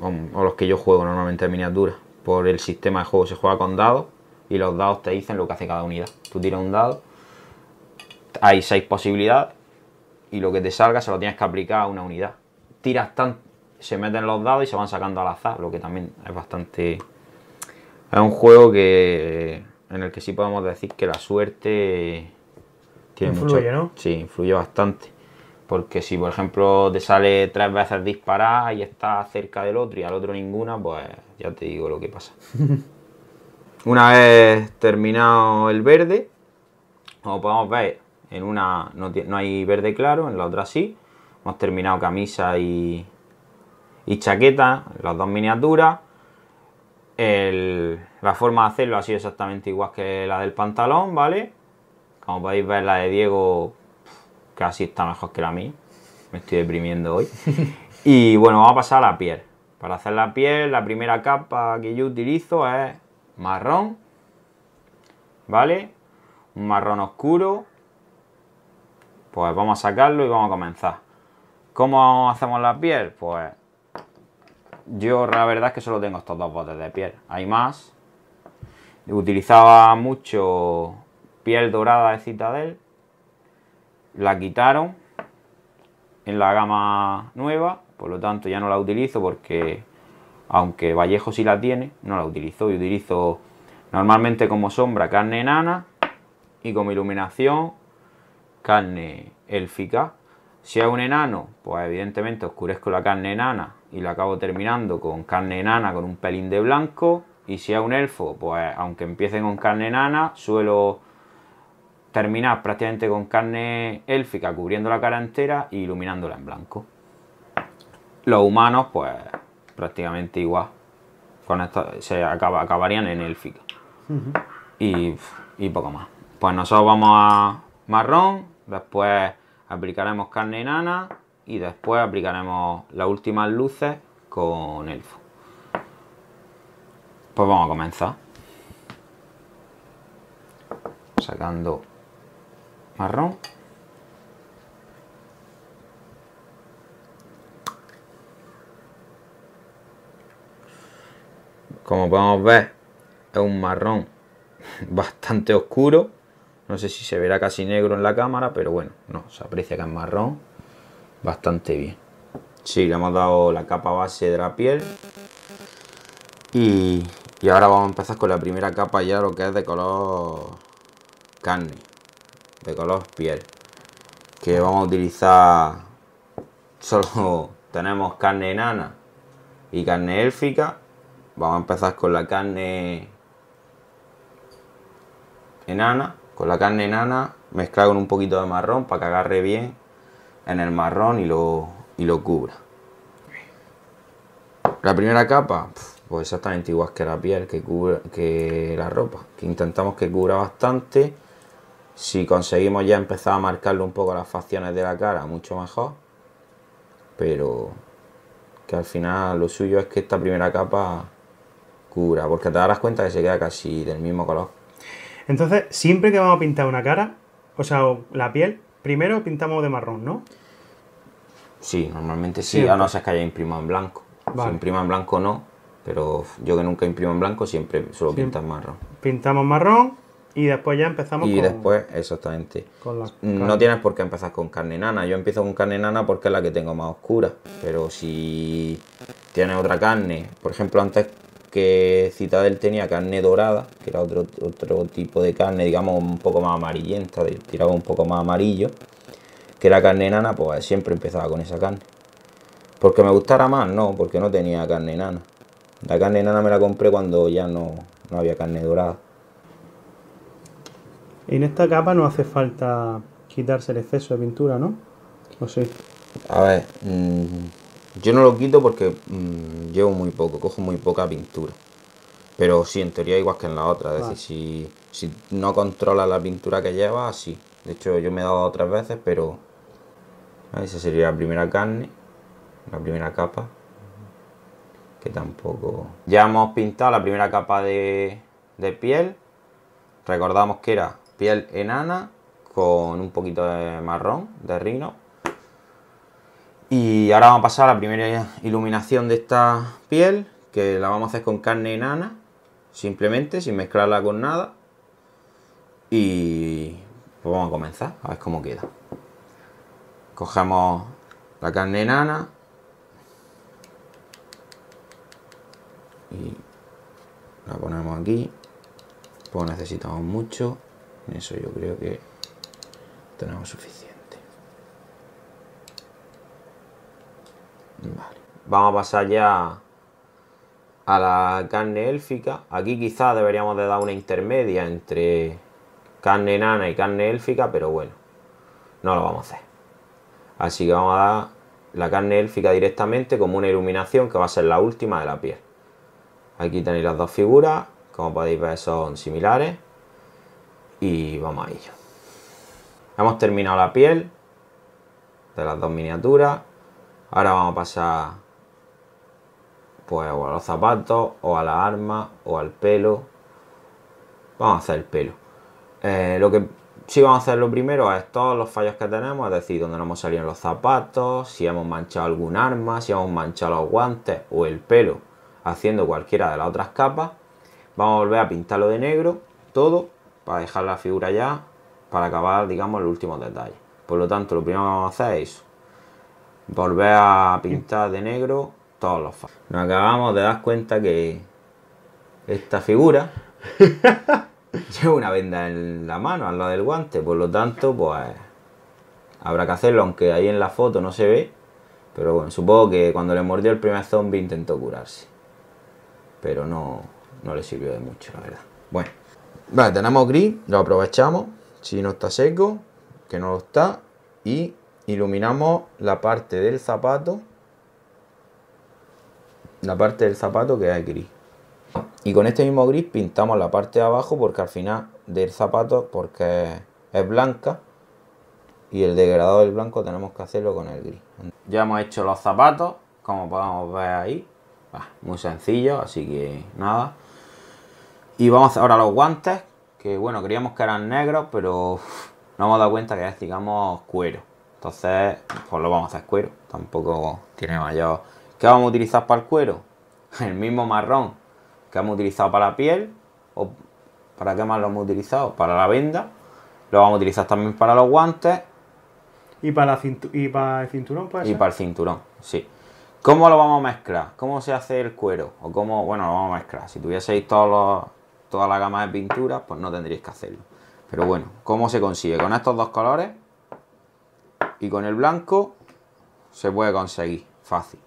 o, los que yo juego normalmente de miniatura. Por el sistema de juego se juega con dados y los dados te dicen lo que hace cada unidad. Tú tiras un dado, hay seis posibilidades y lo que te salga se lo tienes que aplicar a una unidad tiras tan, se meten los dados y se van sacando al azar, lo que también es bastante... Es un juego que en el que sí podemos decir que la suerte tiene influye, mucho, ¿no? Sí, influye bastante. Porque si, por ejemplo, te sale tres veces disparar y estás cerca del otro y al otro ninguna, pues ya te digo lo que pasa. [laughs] una vez terminado el verde, como podemos ver, en una no, no hay verde claro, en la otra sí. Hemos terminado camisa y, chaqueta, las dos miniaturas. la forma de hacerlo ha sido exactamente igual que la del pantalón, ¿vale? Como podéis ver, la de Diego casi está mejor que la mía. Me estoy deprimiendo hoy. [laughs] y bueno, vamos a pasar a la piel. Para hacer la piel, la primera capa que yo utilizo es marrón, ¿vale? Un marrón oscuro. Pues vamos a sacarlo y vamos a comenzar. ¿Cómo hacemos la piel? Pues yo la verdad es que solo tengo estos dos botes de piel. Hay más. Utilizaba mucho piel dorada de Citadel. La quitaron en la gama nueva. Por lo tanto ya no la utilizo porque aunque Vallejo sí la tiene, no la utilizo. Yo utilizo normalmente como sombra carne enana y como iluminación carne élfica si es un enano, pues evidentemente oscurezco la carne enana y la acabo terminando con carne enana con un pelín de blanco. Y si es un elfo, pues aunque empiece con carne enana, suelo terminar prácticamente con carne élfica cubriendo la cara entera y e iluminándola en blanco. Los humanos, pues prácticamente igual. Con se acaba, acabarían en élfica. y, y poco más. Pues nosotros vamos a marrón, después aplicaremos carne enana y después aplicaremos las últimas luces con elfo. Pues vamos a comenzar. Sacando marrón. Como podemos ver, es un marrón [laughs] bastante oscuro. No sé si se verá casi negro en la cámara, pero bueno, no, se aprecia que es marrón bastante bien. Sí, le hemos dado la capa base de la piel. Y, ahora vamos a empezar con la primera capa ya, lo que es de color carne, de color piel. Que vamos a utilizar, solo [laughs] tenemos carne enana y carne élfica. Vamos a empezar con la carne enana con la carne nana mezclada con un poquito de marrón para que agarre bien en el marrón y lo, lo cubra. La primera capa, pues exactamente igual que la piel, que, cubre, que la ropa, que intentamos que cubra bastante. Si conseguimos ya empezar a marcarle un poco las facciones de la cara, mucho mejor. Pero que al final lo suyo es que esta primera capa cubra, porque te darás cuenta que se queda casi del mismo color.
Entonces, siempre que vamos a pintar una cara, o sea, la piel, primero pintamos de marrón, ¿no?
Sí, normalmente sí, a no ser que haya imprimado en blanco. Si imprima en blanco no, pero yo que nunca imprimo en blanco siempre solo pintas marrón.
Pintamos marrón y después ya empezamos y con... Y
después, exactamente. Mm, no tienes por qué empezar con carne nana. Yo empiezo con carne nana porque es la que tengo más oscura. Pero si tienes otra carne, por ejemplo, antes que Citadel tenía carne dorada, que era otro, otro tipo de carne, digamos, un poco más amarillenta, tiraba un poco más amarillo, que la carne enana, pues eh, siempre empezaba con esa carne. Porque me gustara más, no, porque no tenía carne enana. La carne enana me la compré cuando ya no, no había carne dorada.
En esta capa no hace falta quitarse el exceso de pintura, ¿no? ¿O sí?
A ver, mm, yo no lo quito porque mm, llevo muy poco, cojo muy poca pintura. Pero sí, en teoría igual que en la otra. Es decir, si, no controla la pintura que lleva sí. De hecho, yo me he dado otras veces, pero... Ah, esa sería la primera carne, la primera capa. Que tampoco... Ya hemos pintado la primera capa de, de piel. Recordamos que era piel enana con un poquito de marrón, de rino, y ahora vamos a pasar a la primera iluminación de esta piel, que la vamos a hacer con carne enana, simplemente, sin mezclarla con nada. Y pues vamos a comenzar, a ver cómo queda. Cogemos la carne enana. Y la ponemos aquí. Pues necesitamos mucho. Eso yo creo que tenemos suficiente. Vamos a pasar ya a la carne élfica. Aquí quizás deberíamos de dar una intermedia entre carne enana y carne élfica, pero bueno, no lo vamos a hacer. Así que vamos a dar la carne élfica directamente como una iluminación que va a ser la última de la piel. Aquí tenéis las dos figuras, como podéis ver son similares. Y vamos a ello. Hemos terminado la piel de las dos miniaturas. Ahora vamos a pasar pues a los zapatos, o a la arma, o al pelo. Vamos a hacer el pelo. Eh, lo que sí vamos a hacer lo primero es todos los fallos que tenemos, es decir, donde nos hemos salido los zapatos, si hemos manchado algún arma, si hemos manchado los guantes o el pelo, haciendo cualquiera de las otras capas. Vamos a volver a pintarlo de negro, todo, para dejar la figura ya, para acabar, digamos, el último detalle Por lo tanto, lo primero que vamos a hacer es volver a pintar de negro todos los fans. Nos acabamos de dar cuenta que esta figura [laughs] lleva una venda en la mano, al lado del guante, por lo tanto, pues habrá que hacerlo, aunque ahí en la foto no se ve. Pero bueno, supongo que cuando le mordió el primer zombie intentó curarse. Pero no, no le sirvió de mucho, la verdad. Bueno, vale, tenemos gris, lo aprovechamos. Si no está seco, que no lo está. Y iluminamos la parte del zapato, la parte del zapato que es gris. Y con este mismo gris pintamos la parte de abajo porque al final del zapato, porque es blanca, y el degradado del blanco tenemos que hacerlo con el gris. Ya hemos hecho los zapatos, como podemos ver ahí, ah, muy sencillo, así que nada. Y vamos ahora a los guantes, que bueno, queríamos que eran negros, pero no nos hemos dado cuenta que es, digamos, cuero. Entonces, pues lo vamos a hacer cuero. Tampoco tiene mayor. ¿Qué vamos a utilizar para el cuero? [laughs] El mismo marrón que hemos utilizado para la piel. O ¿Para qué más lo hemos utilizado? Para la venda. Lo vamos a utilizar también para los guantes. ¿Y para, y para el cinturón? y para el cinturón, sí. ¿Cómo lo vamos a mezclar? ¿Cómo se hace el cuero? O cómo, bueno, lo vamos a mezclar. Si tuvieseis todos toda la gama de pinturas, pues no tendríais que hacerlo. Pero bueno, ¿cómo se consigue? Con estos dos colores y con el blanco se puede conseguir fácil.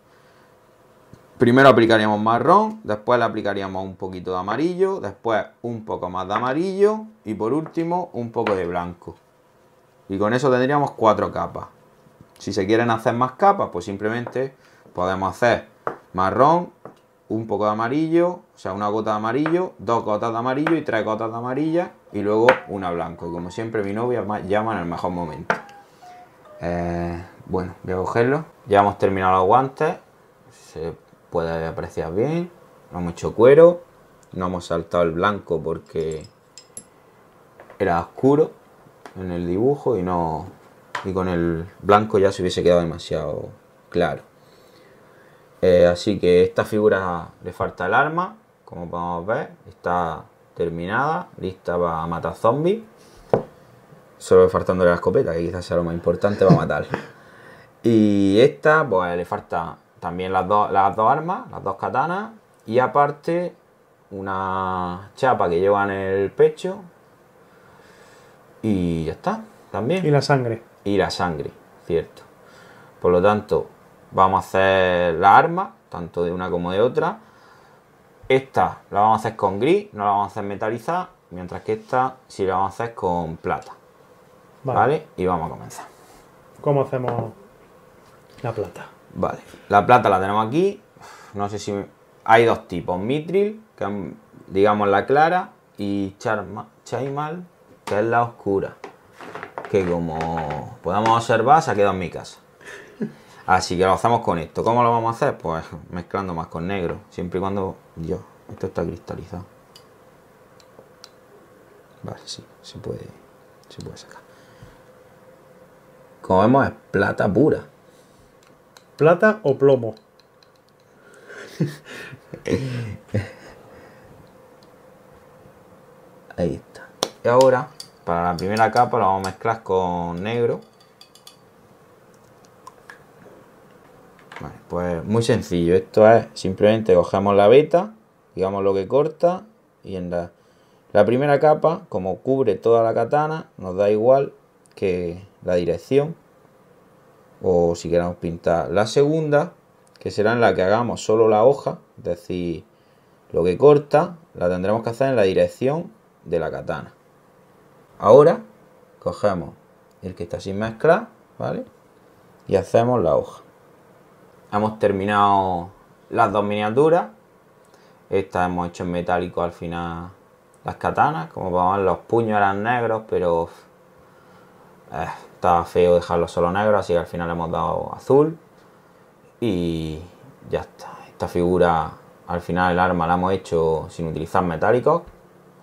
Primero aplicaríamos marrón, después le aplicaríamos un poquito de amarillo, después un poco más de amarillo y por último un poco de blanco. Y con eso tendríamos cuatro capas. Si se quieren hacer más capas, pues simplemente podemos hacer marrón, un poco de amarillo, o sea, una gota de amarillo, dos gotas de amarillo y tres gotas de amarilla y luego una blanco. Como siempre mi novia llama en el mejor momento. Eh, bueno, voy a cogerlo. Ya hemos terminado los guantes. Se puede apreciar bien. No hemos hecho cuero. No hemos saltado el blanco porque era oscuro en el dibujo y no y con el blanco ya se hubiese quedado demasiado claro. Eh, así que esta figura le falta el arma, como podemos ver, está terminada, lista para matar zombies solo faltándole la escopeta, que quizás sea lo más importante va a matar. y esta, pues le falta también las, las dos armas, las dos katanas, y aparte una chapa que lleva en el pecho. Y ya está, también. Y la sangre. Y la sangre, cierto. Por lo tanto, vamos a hacer las armas tanto de una como de otra. Esta la vamos a hacer con gris, no la vamos a hacer metalizada, mientras que esta sí la vamos a hacer con plata. Vale. Y vamos a comenzar.
¿Cómo hacemos la
plata? Vale, la plata la tenemos aquí. No sé si... Hay dos tipos, mitril, que digamos la clara, y charma, chaimal, que es la oscura. Que como podemos observar, se ha quedado en mi casa. Así que lo hacemos con esto. ¿Cómo lo vamos a hacer? Pues mezclando más con negro. Siempre y cuando... Dios, esto está cristalizado. Vale, sí, se puede, se puede sacar. Como vemos, es plata pura.
¿Plata o plomo? [laughs] Ahí está. Y ahora,
para la primera capa, la vamos a mezclar con negro. pues muy sencillo. Esto es simplemente cogemos la beta, digamos lo que corta, y en la primera capa, como cubre toda la katana, nos da igual que la dirección o si queremos pintar la segunda que será en la que hagamos solo la hoja es decir lo que corta la tendremos que hacer en la dirección de la katana ahora cogemos el que está sin mezclar vale y hacemos la hoja hemos terminado las dos miniaturas esta hemos hecho en metálico al final las katanas como vamos los puños eran negros pero eh, está feo dejarlo solo negro, así que al final hemos dado azul. Y ya está. Esta figura, al final el arma la hemos hecho sin utilizar metálicos,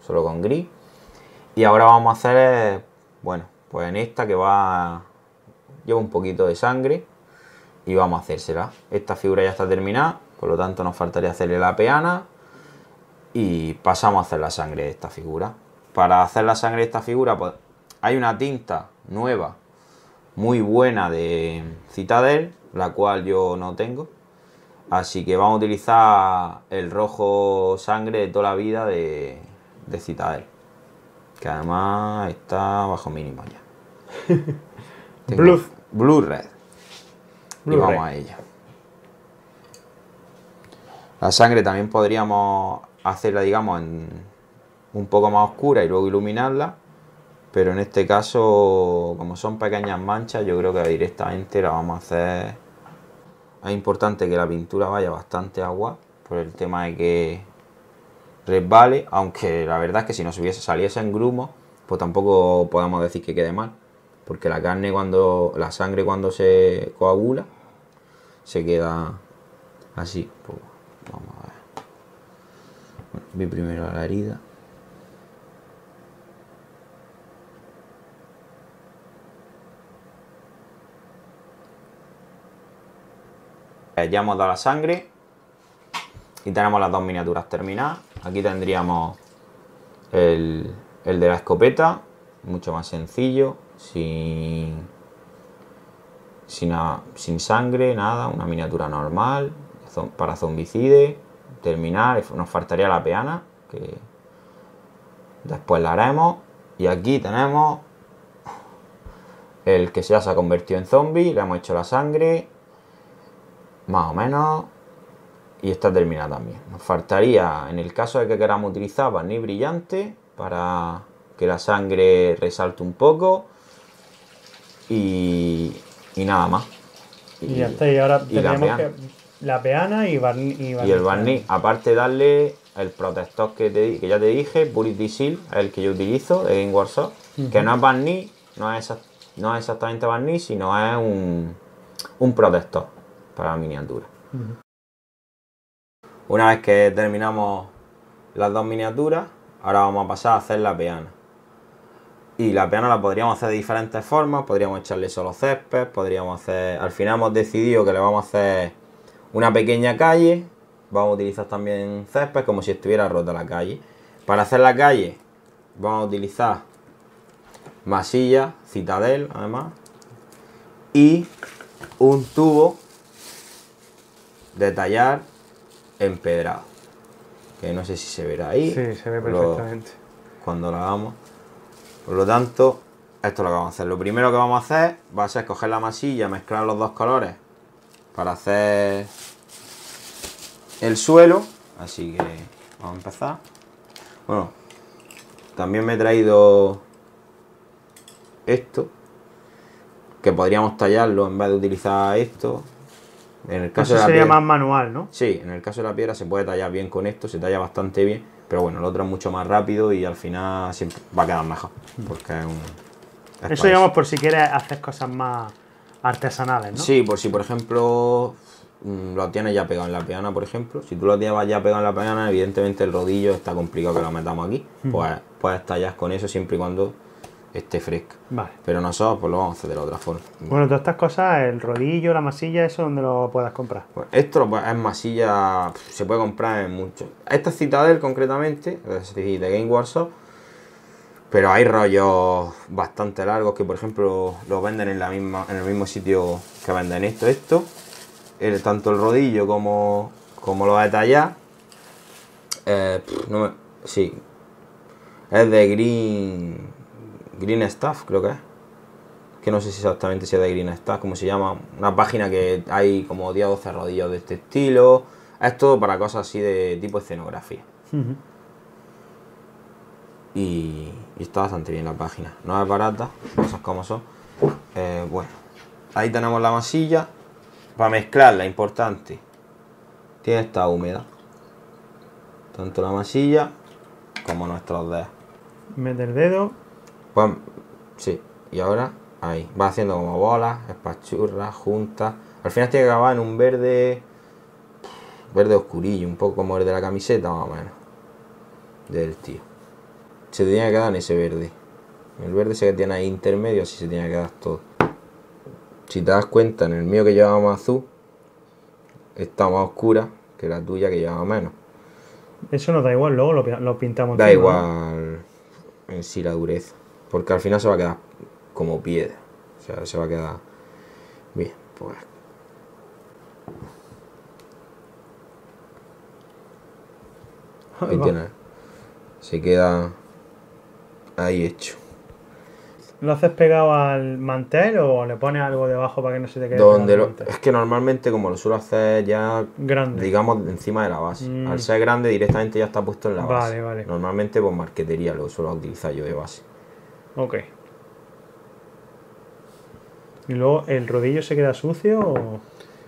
solo con gris. Y ahora vamos a hacer, bueno, pues en esta que va, lleva un poquito de sangre y vamos a hacérsela. Esta figura ya está terminada, por lo tanto nos faltaría hacerle la peana y pasamos a hacer la sangre de esta figura. Para hacer la sangre de esta figura pues, hay una tinta nueva muy buena de Citadel, la cual yo no tengo. Así que vamos a utilizar el rojo sangre de toda la vida de, Citadel. Que además está bajo mínimo ya. [laughs] Blue. Blue Red. y vamos a ella. La sangre también podríamos hacerla, digamos, en un poco más oscura y luego iluminarla pero en este caso, como son pequeñas manchas, yo creo que directamente la vamos a hacer... Es importante que la pintura vaya bastante agua, por el tema de que resbale, aunque la verdad es que si nos hubiese, saliese en grumo, pues tampoco podemos decir que quede mal, porque la carne cuando, la sangre cuando se coagula, se queda así. Pues, vamos a ver. Bueno, primero la herida. ya hemos dado la sangre y tenemos las dos miniaturas terminadas. Aquí tendríamos el, de la escopeta, mucho más sencillo, sin, sin sangre, nada, una miniatura normal para zombicide. Terminar, nos faltaría la peana, que después la haremos. Y aquí tenemos el que ya se ha convertido en zombie, le hemos hecho la sangre, más o menos, y está terminada también. Nos faltaría, en el caso de que queramos utilizar barniz brillante, para que la sangre resalte un poco, y, nada más. Y, ya está, y ahora tenemos
la peana. y, barniz, y el barniz,
aparte darle el protector que, te, que ya te dije, Bullet Diesel, el que yo utilizo en Warsaw, que no es barniz, no es, no es exactamente barniz, sino es un, un protector para la miniatura. Una vez que terminamos las dos miniaturas, ahora vamos a pasar a hacer la peana. Y la peana la podríamos hacer de diferentes formas, podríamos echarle solo césped, podríamos hacer... Al final hemos decidido que le vamos a hacer una pequeña calle, vamos a utilizar también césped como si estuviera rota la calle. Para hacer la calle vamos a utilizar masilla, citadel además, y un tubo detallar empedrado. Que no sé si se verá ahí. Sí, se ve perfectamente. cuando lo hagamos. Por lo tanto, esto es lo que vamos a hacer. Lo primero que vamos a hacer va a ser coger la masilla, mezclar los dos colores para hacer el suelo. Así que vamos a empezar. Bueno, también me he traído esto, que podríamos tallarlo en vez de utilizar esto, eso sería más manual, ¿no? Sí, en el caso de la piedra se puede tallar bien con esto, se talla bastante bien, pero bueno, el otro es mucho más rápido y al final siempre va a quedar mejor. Mm. Porque es eso digamos
por si quieres hacer cosas más artesanales, ¿no? Sí,
por si por ejemplo mm, lo tienes ya pegado en la peana, por ejemplo. Si tú lo tienes ya pegado en la peana, evidentemente el rodillo está complicado que lo metamos aquí. Mm. Pues puedes tallar con eso siempre y cuando esté fresca. Vale. Pero nosotros pues lo vamos a hacer de la otra forma. Bueno,
todas estas cosas, el rodillo, la masilla, eso donde lo puedas comprar.
esto es masilla, se puede comprar en muchos. Esta Citadel concretamente, de Game Workshop. Pero hay rollos bastante largos que por ejemplo los venden en la misma, en el mismo sitio que venden esto, esto. El, tanto el rodillo como, como lo detallar. Eh, no sí. Es de Green Green Stuff, creo que es. Que no sé si exactamente si es de Green Stuff, como se llama. Una página que hay como 10 o 12 rodillos de este estilo. Es todo para cosas así de tipo escenografía. y, está bastante bien la página. No es barata, cosas como son. Eh, bueno, ahí tenemos la masilla. Para mezclarla, importante. Tiene esta húmeda. Tanto la masilla como nuestros dedos.
Mete el dedo
sí, y ahora ahí. Va haciendo como bolas, espachurras, juntas. Al final tiene que acabar en un verde. Verde oscurillo, un poco como el de la camiseta, más o menos. Del tío. Se tenía que quedar en ese verde. El verde se que tiene ahí intermedio, así se tiene que quedar todo. Si te das cuenta, en el mío que llevaba azul, está más oscura que la tuya que llevaba menos.
Eso nos da igual, luego lo, lo pintamos. Da
igual en sí la dureza porque al final se va a quedar como piedra. O sea, se va a quedar bien, pues. Ahí tiene. Se queda ahí hecho.
¿Lo haces pegado al mantel o le pones algo debajo para que no se te quede? Donde
es que normalmente como lo suelo hacer ya grande. digamos encima de la base. Al mm. ser grande directamente ya está puesto en la base. Vale, vale. Normalmente por pues, marquetería lo suelo utilizar yo de base.
Ok. ¿Y luego el rodillo se queda sucio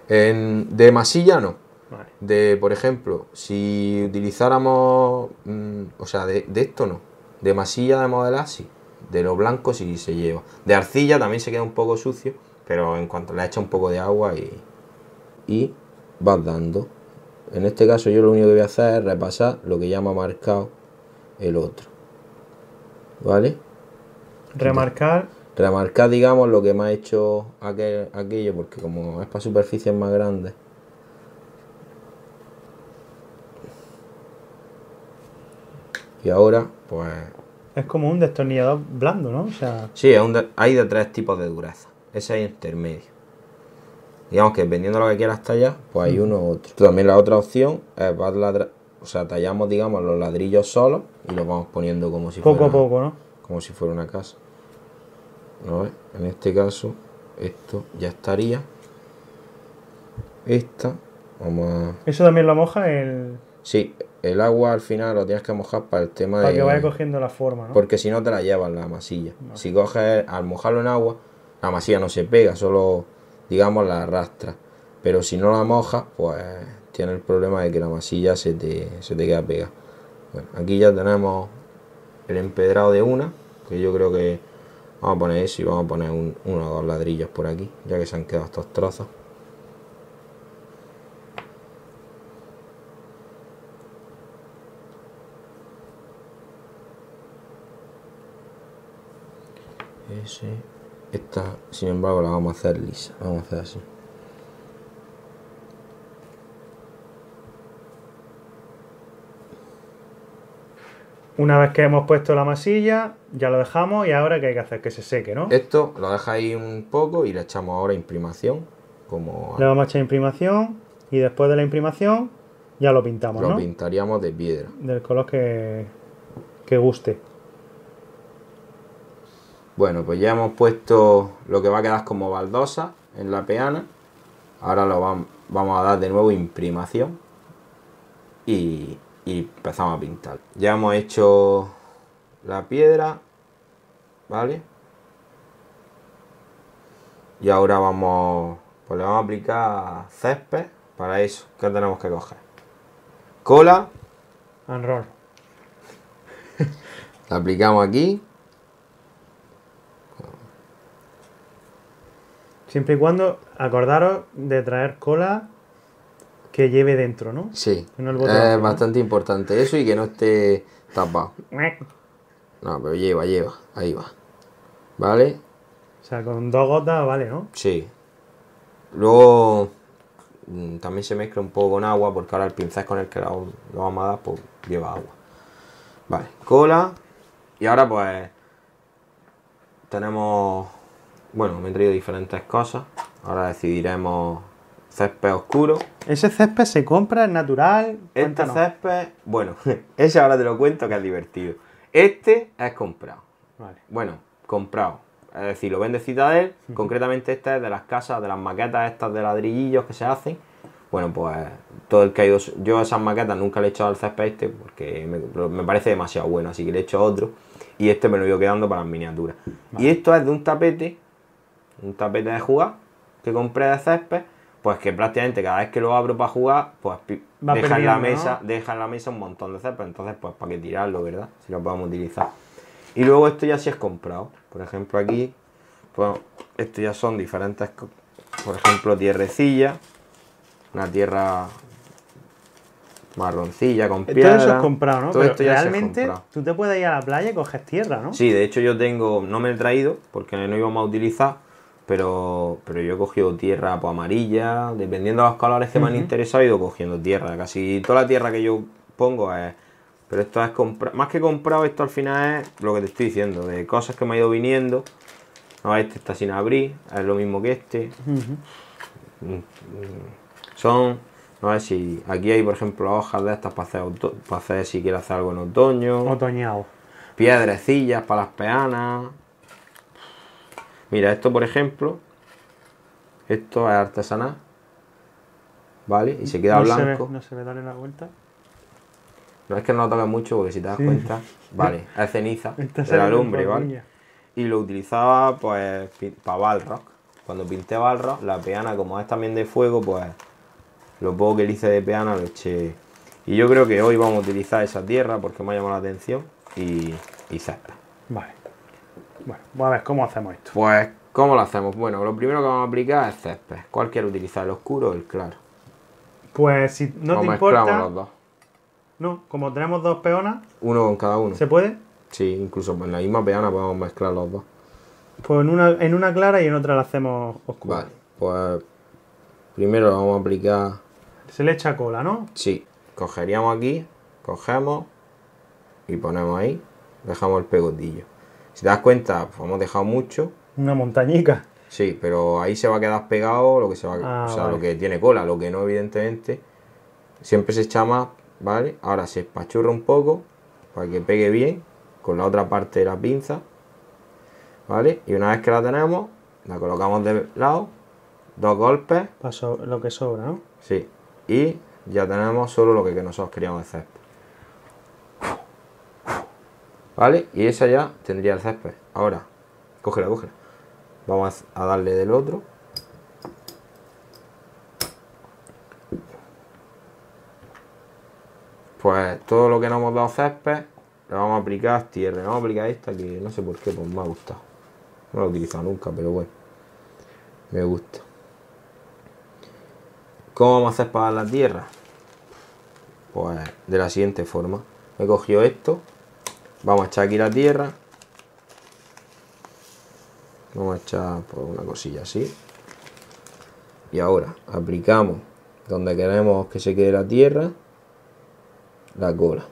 de masilla no. Vale. De, por ejemplo, si utilizáramos... Mm, o sea, de, esto no. De masilla de modelar sí. De lo blanco sí se lleva. De arcilla también se queda un poco sucio, pero en cuanto le echa un poco de agua y... Y vas dando. En este caso yo lo único que voy a hacer es repasar lo que ya me ha marcado el otro. ¿Vale?
remarcar.
Remarcar, digamos, lo que me ha hecho aquel, aquello, porque como es para superficies más grandes. Y ahora, pues.
Es como un destornillador blando, ¿no? O sea...
Sí, hay de tres tipos de dureza. Ese es intermedio. Digamos que vendiendo lo que quieras tallar, pues hay mm. uno u otro. También la otra opción es vas o sea, tallamos, digamos, los ladrillos solos y los vamos poniendo como si a poco, ¿no? Como si fuera una casa en este caso esto ya estaría esta vamos
eso también lo moja el
sí el agua al final lo tienes que mojar para el tema de. Para que vaya
cogiendo la forma, ¿no? Porque
si no te la lleva la masilla. Si coges, al mojarlo en agua, la masilla no se pega, solo, digamos, la arrastra. Pero si no la mojas, pues tiene el problema de que la masilla se te, queda pegada. aquí ya tenemos el empedrado de una, que yo creo que Vamos a poner eso y vamos a poner uno o dos ladrillos por aquí, ya que se han quedado estos trozos. Ese. Esta, sin embargo, la vamos a hacer lisa. Vamos a hacer así.
Una vez que hemos puesto la masilla, ya lo dejamos y ahora que hay que hacer que se seque, ¿no?
Esto lo deja ahí un poco y le echamos ahora imprimación. Como... Le
vamos a echar imprimación y después de la imprimación ya lo pintamos, lo ¿no? Lo
pintaríamos de piedra.
Del color que, que guste.
Bueno, pues ya hemos puesto lo que va a quedar como baldosa en la peana. Ahora lo vamos a dar de nuevo imprimación. Y y empezamos a pintar. Ya hemos hecho la piedra, ¿vale? Y ahora vamos, pues le vamos a aplicar césped para eso. ¿Qué tenemos que coger? Cola.
[laughs] la
aplicamos aquí.
Siempre y cuando acordaros de traer cola que lleve dentro, ¿no? Sí. es
bastante importante eso y que no esté tapado.
No,
pero lleva, lleva. Ahí va. ¿Vale?
O sea, con dos gotas vale, ¿no?
Sí. Luego mm, también se mezcla un poco con agua porque ahora el pincel con el que lo, vamos a dar pues lleva agua. Vale, cola. Y ahora pues tenemos, bueno, me he traído diferentes cosas. Ahora decidiremos césped oscuro.
¿Ese césped se compra? ¿Es natural?
Este césped, bueno, [laughs] ese ahora te lo cuento que es divertido. Este es comprado. Bueno, comprado. Es decir, lo vende Citadel. Concretamente, esta es de las casas, de las maquetas estas de ladrillos que se hacen. Bueno, pues todo el que ha ido. Yo a esas maquetas nunca le he echado al césped este porque me, parece demasiado bueno, así que le he hecho otro. Y este me lo he ido quedando para las miniaturas. Y esto es de un tapete, un tapete de jugar que compré de césped pues que prácticamente cada vez que lo abro para jugar, pues deja en la mesa, la mesa un montón de cepas entonces pues para que tirarlo, ¿verdad? Si lo podemos utilizar. Y luego esto ya si es comprado. Por ejemplo, aquí, pues esto ya son diferentes, por ejemplo, tierrecilla, una tierra marroncilla con piedra. Todo eso es comprado, ¿no? realmente
tú te puedes ir a la playa y coges tierra, ¿no? Sí,
de hecho yo tengo, no me he traído porque no íbamos a utilizar, pero, pero yo he cogido tierra amarilla, dependiendo de los colores que me han interesado, he ido cogiendo tierra. Casi toda la tierra que yo pongo es. Pero esto es más que comprado, esto al final es lo que te estoy diciendo, de cosas que me ha ido viniendo. No, este está sin abrir, es lo mismo que este.
Mm,
mm. Son, no sé si aquí hay, por ejemplo, hojas de estas para hacer, para hacer si quieres hacer algo en otoño. Otoñado. Piedrecillas para las peanas. Mira, esto por ejemplo, esto es artesanal, ¿vale? Y se queda blanco.
no se ve, dale la vuelta.
No es que no lo mucho porque si te das cuenta, [laughs] vale, es ceniza es de ¿vale? Y lo utilizaba pues para Balrock. Cuando pinté Balrock, la peana como es también de fuego, pues lo poco que le hice de peana lo eché. Y yo creo que hoy vamos a utilizar esa tierra porque me ha llamado la atención y, y
Vale. Bueno, vamos a ver cómo hacemos esto.
Pues, ¿cómo lo hacemos? Bueno, lo primero que vamos a aplicar es césped. ¿Cuál quieres utilizar, el oscuro o el claro?
Pues, si no te importa. los dos. No, como tenemos dos peonas.
Uno con cada uno. ¿Se puede? Sí, incluso en la misma peona podemos mezclar los dos.
Pues en una, en una clara y en otra la hacemos oscura. Vale,
pues primero la vamos a aplicar.
Se le echa cola, ¿no?
Sí, cogeríamos aquí, cogemos y ponemos ahí, dejamos el pegotillo. Si te das cuenta, pues, hemos dejado mucho.
Una montañica.
Sí, pero ahí se va a quedar pegado lo que se va, ah, o sea, lo que tiene cola, lo que no, evidentemente. Siempre se echa más, ¿vale? Ahora se espachurra un poco para que pegue bien con la otra parte de la pinza, ¿vale? Y una vez que la tenemos, la colocamos de lado, dos golpes.
Pasó lo que sobra, ¿no?
Sí, y ya tenemos solo lo que nosotros queríamos hacer. ¿Vale? Y esa ya tendría el césped. Ahora, cógela, cógela. Vamos a darle del otro. Pues todo lo que nos hemos dado césped, le vamos a aplicar tierra. no vamos a aplicar esta que no sé por qué, pues me ha gustado. No la he utilizado nunca, pero bueno. Me gusta. ¿Cómo vamos a hacer para la tierra? Pues de la siguiente forma. Me cogido esto, Vamos a echar aquí la tierra. Vamos a echar por pues, una cosilla así. Y ahora aplicamos donde queremos que se quede la tierra, la cola.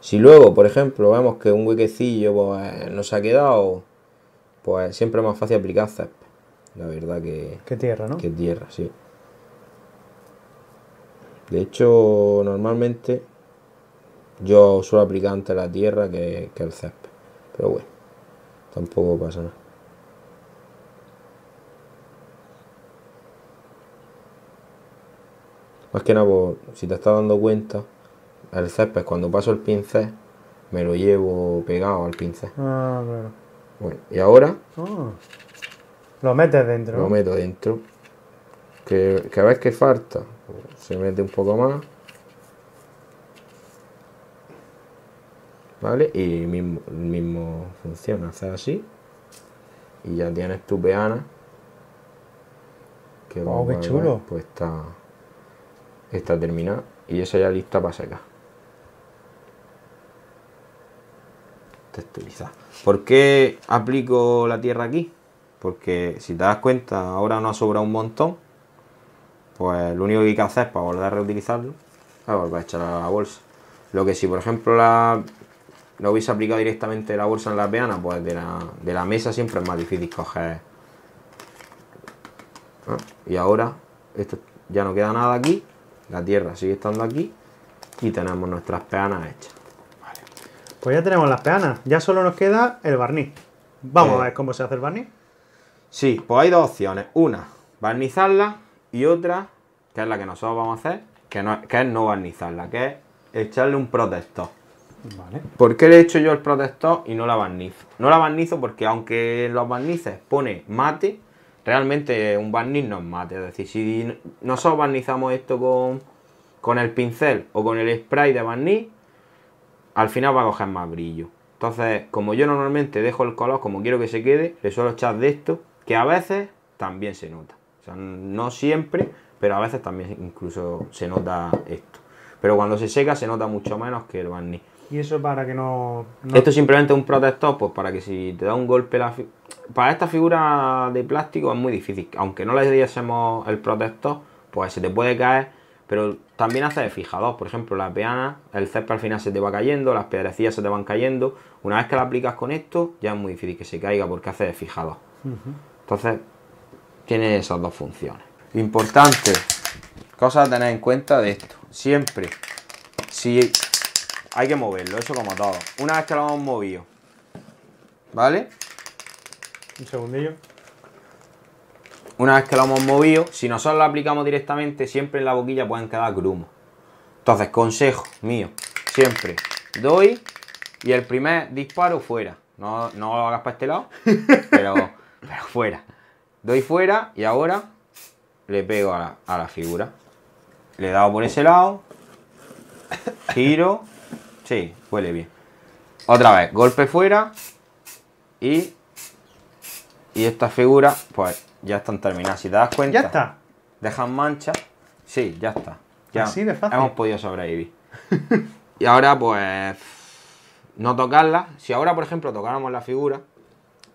Si luego, por ejemplo, vemos que un huequecillo pues, nos ha quedado, pues siempre es más fácil aplicar césped. La verdad que... Que tierra, ¿no? Que tierra, sí. De hecho, normalmente yo suelo aplicar antes la tierra que, el césped. Pero bueno, tampoco pasa nada. Más que nada, pues, si te estás dando cuenta, el césped cuando paso el pincel, me lo llevo pegado al pincel. Ah, Bueno, y ahora...
Ah. Lo metes dentro. Lo meto
dentro. Que, que a ver qué falta. Se mete un poco más. ¿vale? Y mismo, mismo funciona, haces así y ya tienes tu peana. Que chulo. pues está, está terminada y esa ya lista para secar. Texturizar. ¿Por qué aplico la tierra aquí? Porque si te das cuenta, ahora no ha sobrado un montón. Pues lo único que hay que hacer es para volver a reutilizarlo A volver a echar a la bolsa. Lo que si, por ejemplo, la lo hubiese aplicado directamente la bolsa en la peana, pues de la, mesa siempre es más difícil coger. Y ahora, esto ya no queda nada aquí, la tierra sigue estando aquí y tenemos nuestras peanas hechas.
Pues ya tenemos las peanas, ya solo nos queda el barniz. Vamos eh. a ver cómo se hace el barniz. Sí, pues hay dos opciones. Una, barnizarla y otra,
que es la que nosotros vamos a hacer, que, no, que es no barnizarla, que es echarle un protector. ¿Por qué le he hecho yo el protector y no la barnizo? No la barnizo porque aunque los barnices pone mate, realmente un barniz no es mate. Es decir, si nosotros barnizamos esto con, con el pincel o con el spray de barniz, al final va a coger más brillo. Entonces, como yo normalmente dejo el color como quiero que se quede, le suelo echar de esto, que a veces también se nota. O sea, no siempre, pero a veces también incluso se nota esto. Pero cuando se seca se nota mucho menos que el barniz.
Y eso para que no, Esto es
simplemente un protector, pues para que si te da un golpe Para esta figura de plástico es muy difícil. Aunque no le diésemos el protector, pues se te puede caer. Pero también hace de fijador. Por ejemplo, la peana, el césped al final se te va cayendo, las piedrecillas se te van cayendo. Una vez que la aplicas con esto, ya es muy difícil que se caiga porque hace de fijador. Entonces, tiene esas dos funciones. Importante, cosa a tener en cuenta de esto. Siempre, si hay que moverlo, eso como todo. Una vez que lo hemos movido, ¿vale? Un segundillo. Una vez que lo hemos movido, si nosotros lo aplicamos directamente, siempre en la boquilla pueden quedar grumos. Entonces, consejo mío, siempre doy y el primer disparo fuera. No, lo hagas para este lado, [laughs] pero, fuera. Doy fuera y ahora le pego a la, a la figura. Le he dado por ese lado, giro Sí, huele bien. Otra vez, golpe fuera. Y. Y estas figuras, pues ya están terminadas. Si te das cuenta. Ya está. Dejan mancha Sí, ya está. Ya Así de fácil. Hemos podido sobrevivir. [laughs] y ahora, pues. No tocarla. Si ahora, por ejemplo, tocáramos la figura,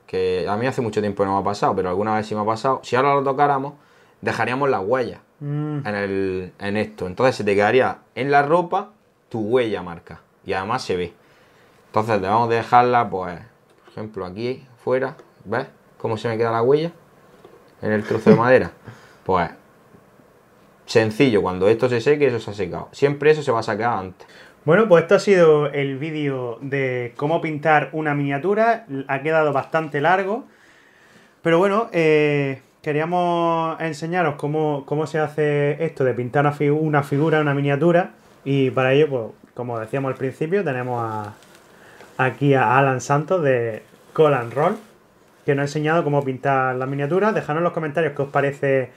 que a mí hace mucho tiempo no me ha pasado, pero alguna vez sí me ha pasado. Si ahora lo tocáramos, dejaríamos la huella mm. en, el, en esto. Entonces se te quedaría en la ropa tu huella marca y además se ve. Entonces debemos dejarla, pues, por ejemplo, aquí fuera, ¿ves? ¿Cómo se me queda la huella? En el trozo de [laughs] madera. Pues, sencillo, cuando esto se seque, eso se ha secado. Siempre eso se va a sacar antes.
Bueno, pues esto ha sido el vídeo de cómo pintar una miniatura. Ha quedado bastante largo. Pero bueno, eh, queríamos enseñaros cómo, cómo, se hace esto de pintar una, figura, una miniatura. Y para ello, pues como decíamos al principio, tenemos aquí a Alan Santos de Colan Roll, que nos ha enseñado cómo pintar las miniaturas. Dejadnos en los comentarios qué os parece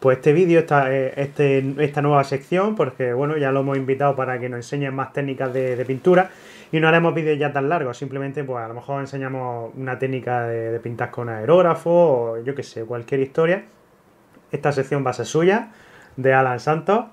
pues este vídeo, esta, eh, este, esta nueva sección, porque bueno, ya lo hemos invitado para que nos enseñe más técnicas de, pintura y no haremos vídeos ya tan largos, simplemente pues a lo mejor enseñamos una técnica de, pintar con aerógrafo o yo que sé, cualquier historia. Esta sección va a ser suya, de Alan Santos.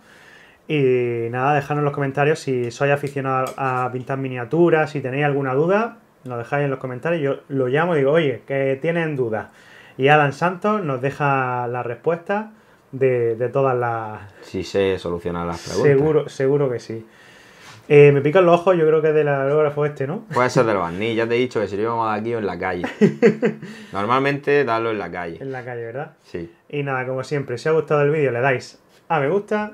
Y nada, dejadnos en los comentarios si sois aficionados a pintar miniaturas, si tenéis alguna duda, lo dejáis en los comentarios. Yo lo llamo y digo, oye, que tienen dudas. Y Alan Santos nos deja la respuesta de, todas las.
Si se solucionan las preguntas. Seguro,
seguro que sí. Eh, me pican los ojos, yo creo que es del aerógrafo este, ¿no?
Puede ser del barniz, [laughs] ya te he dicho que si lo íbamos aquí o en la calle. [laughs]
Normalmente darlo en la calle. En la calle, ¿verdad? Sí. Y nada, como siempre, si os ha gustado el vídeo, le dais a me gusta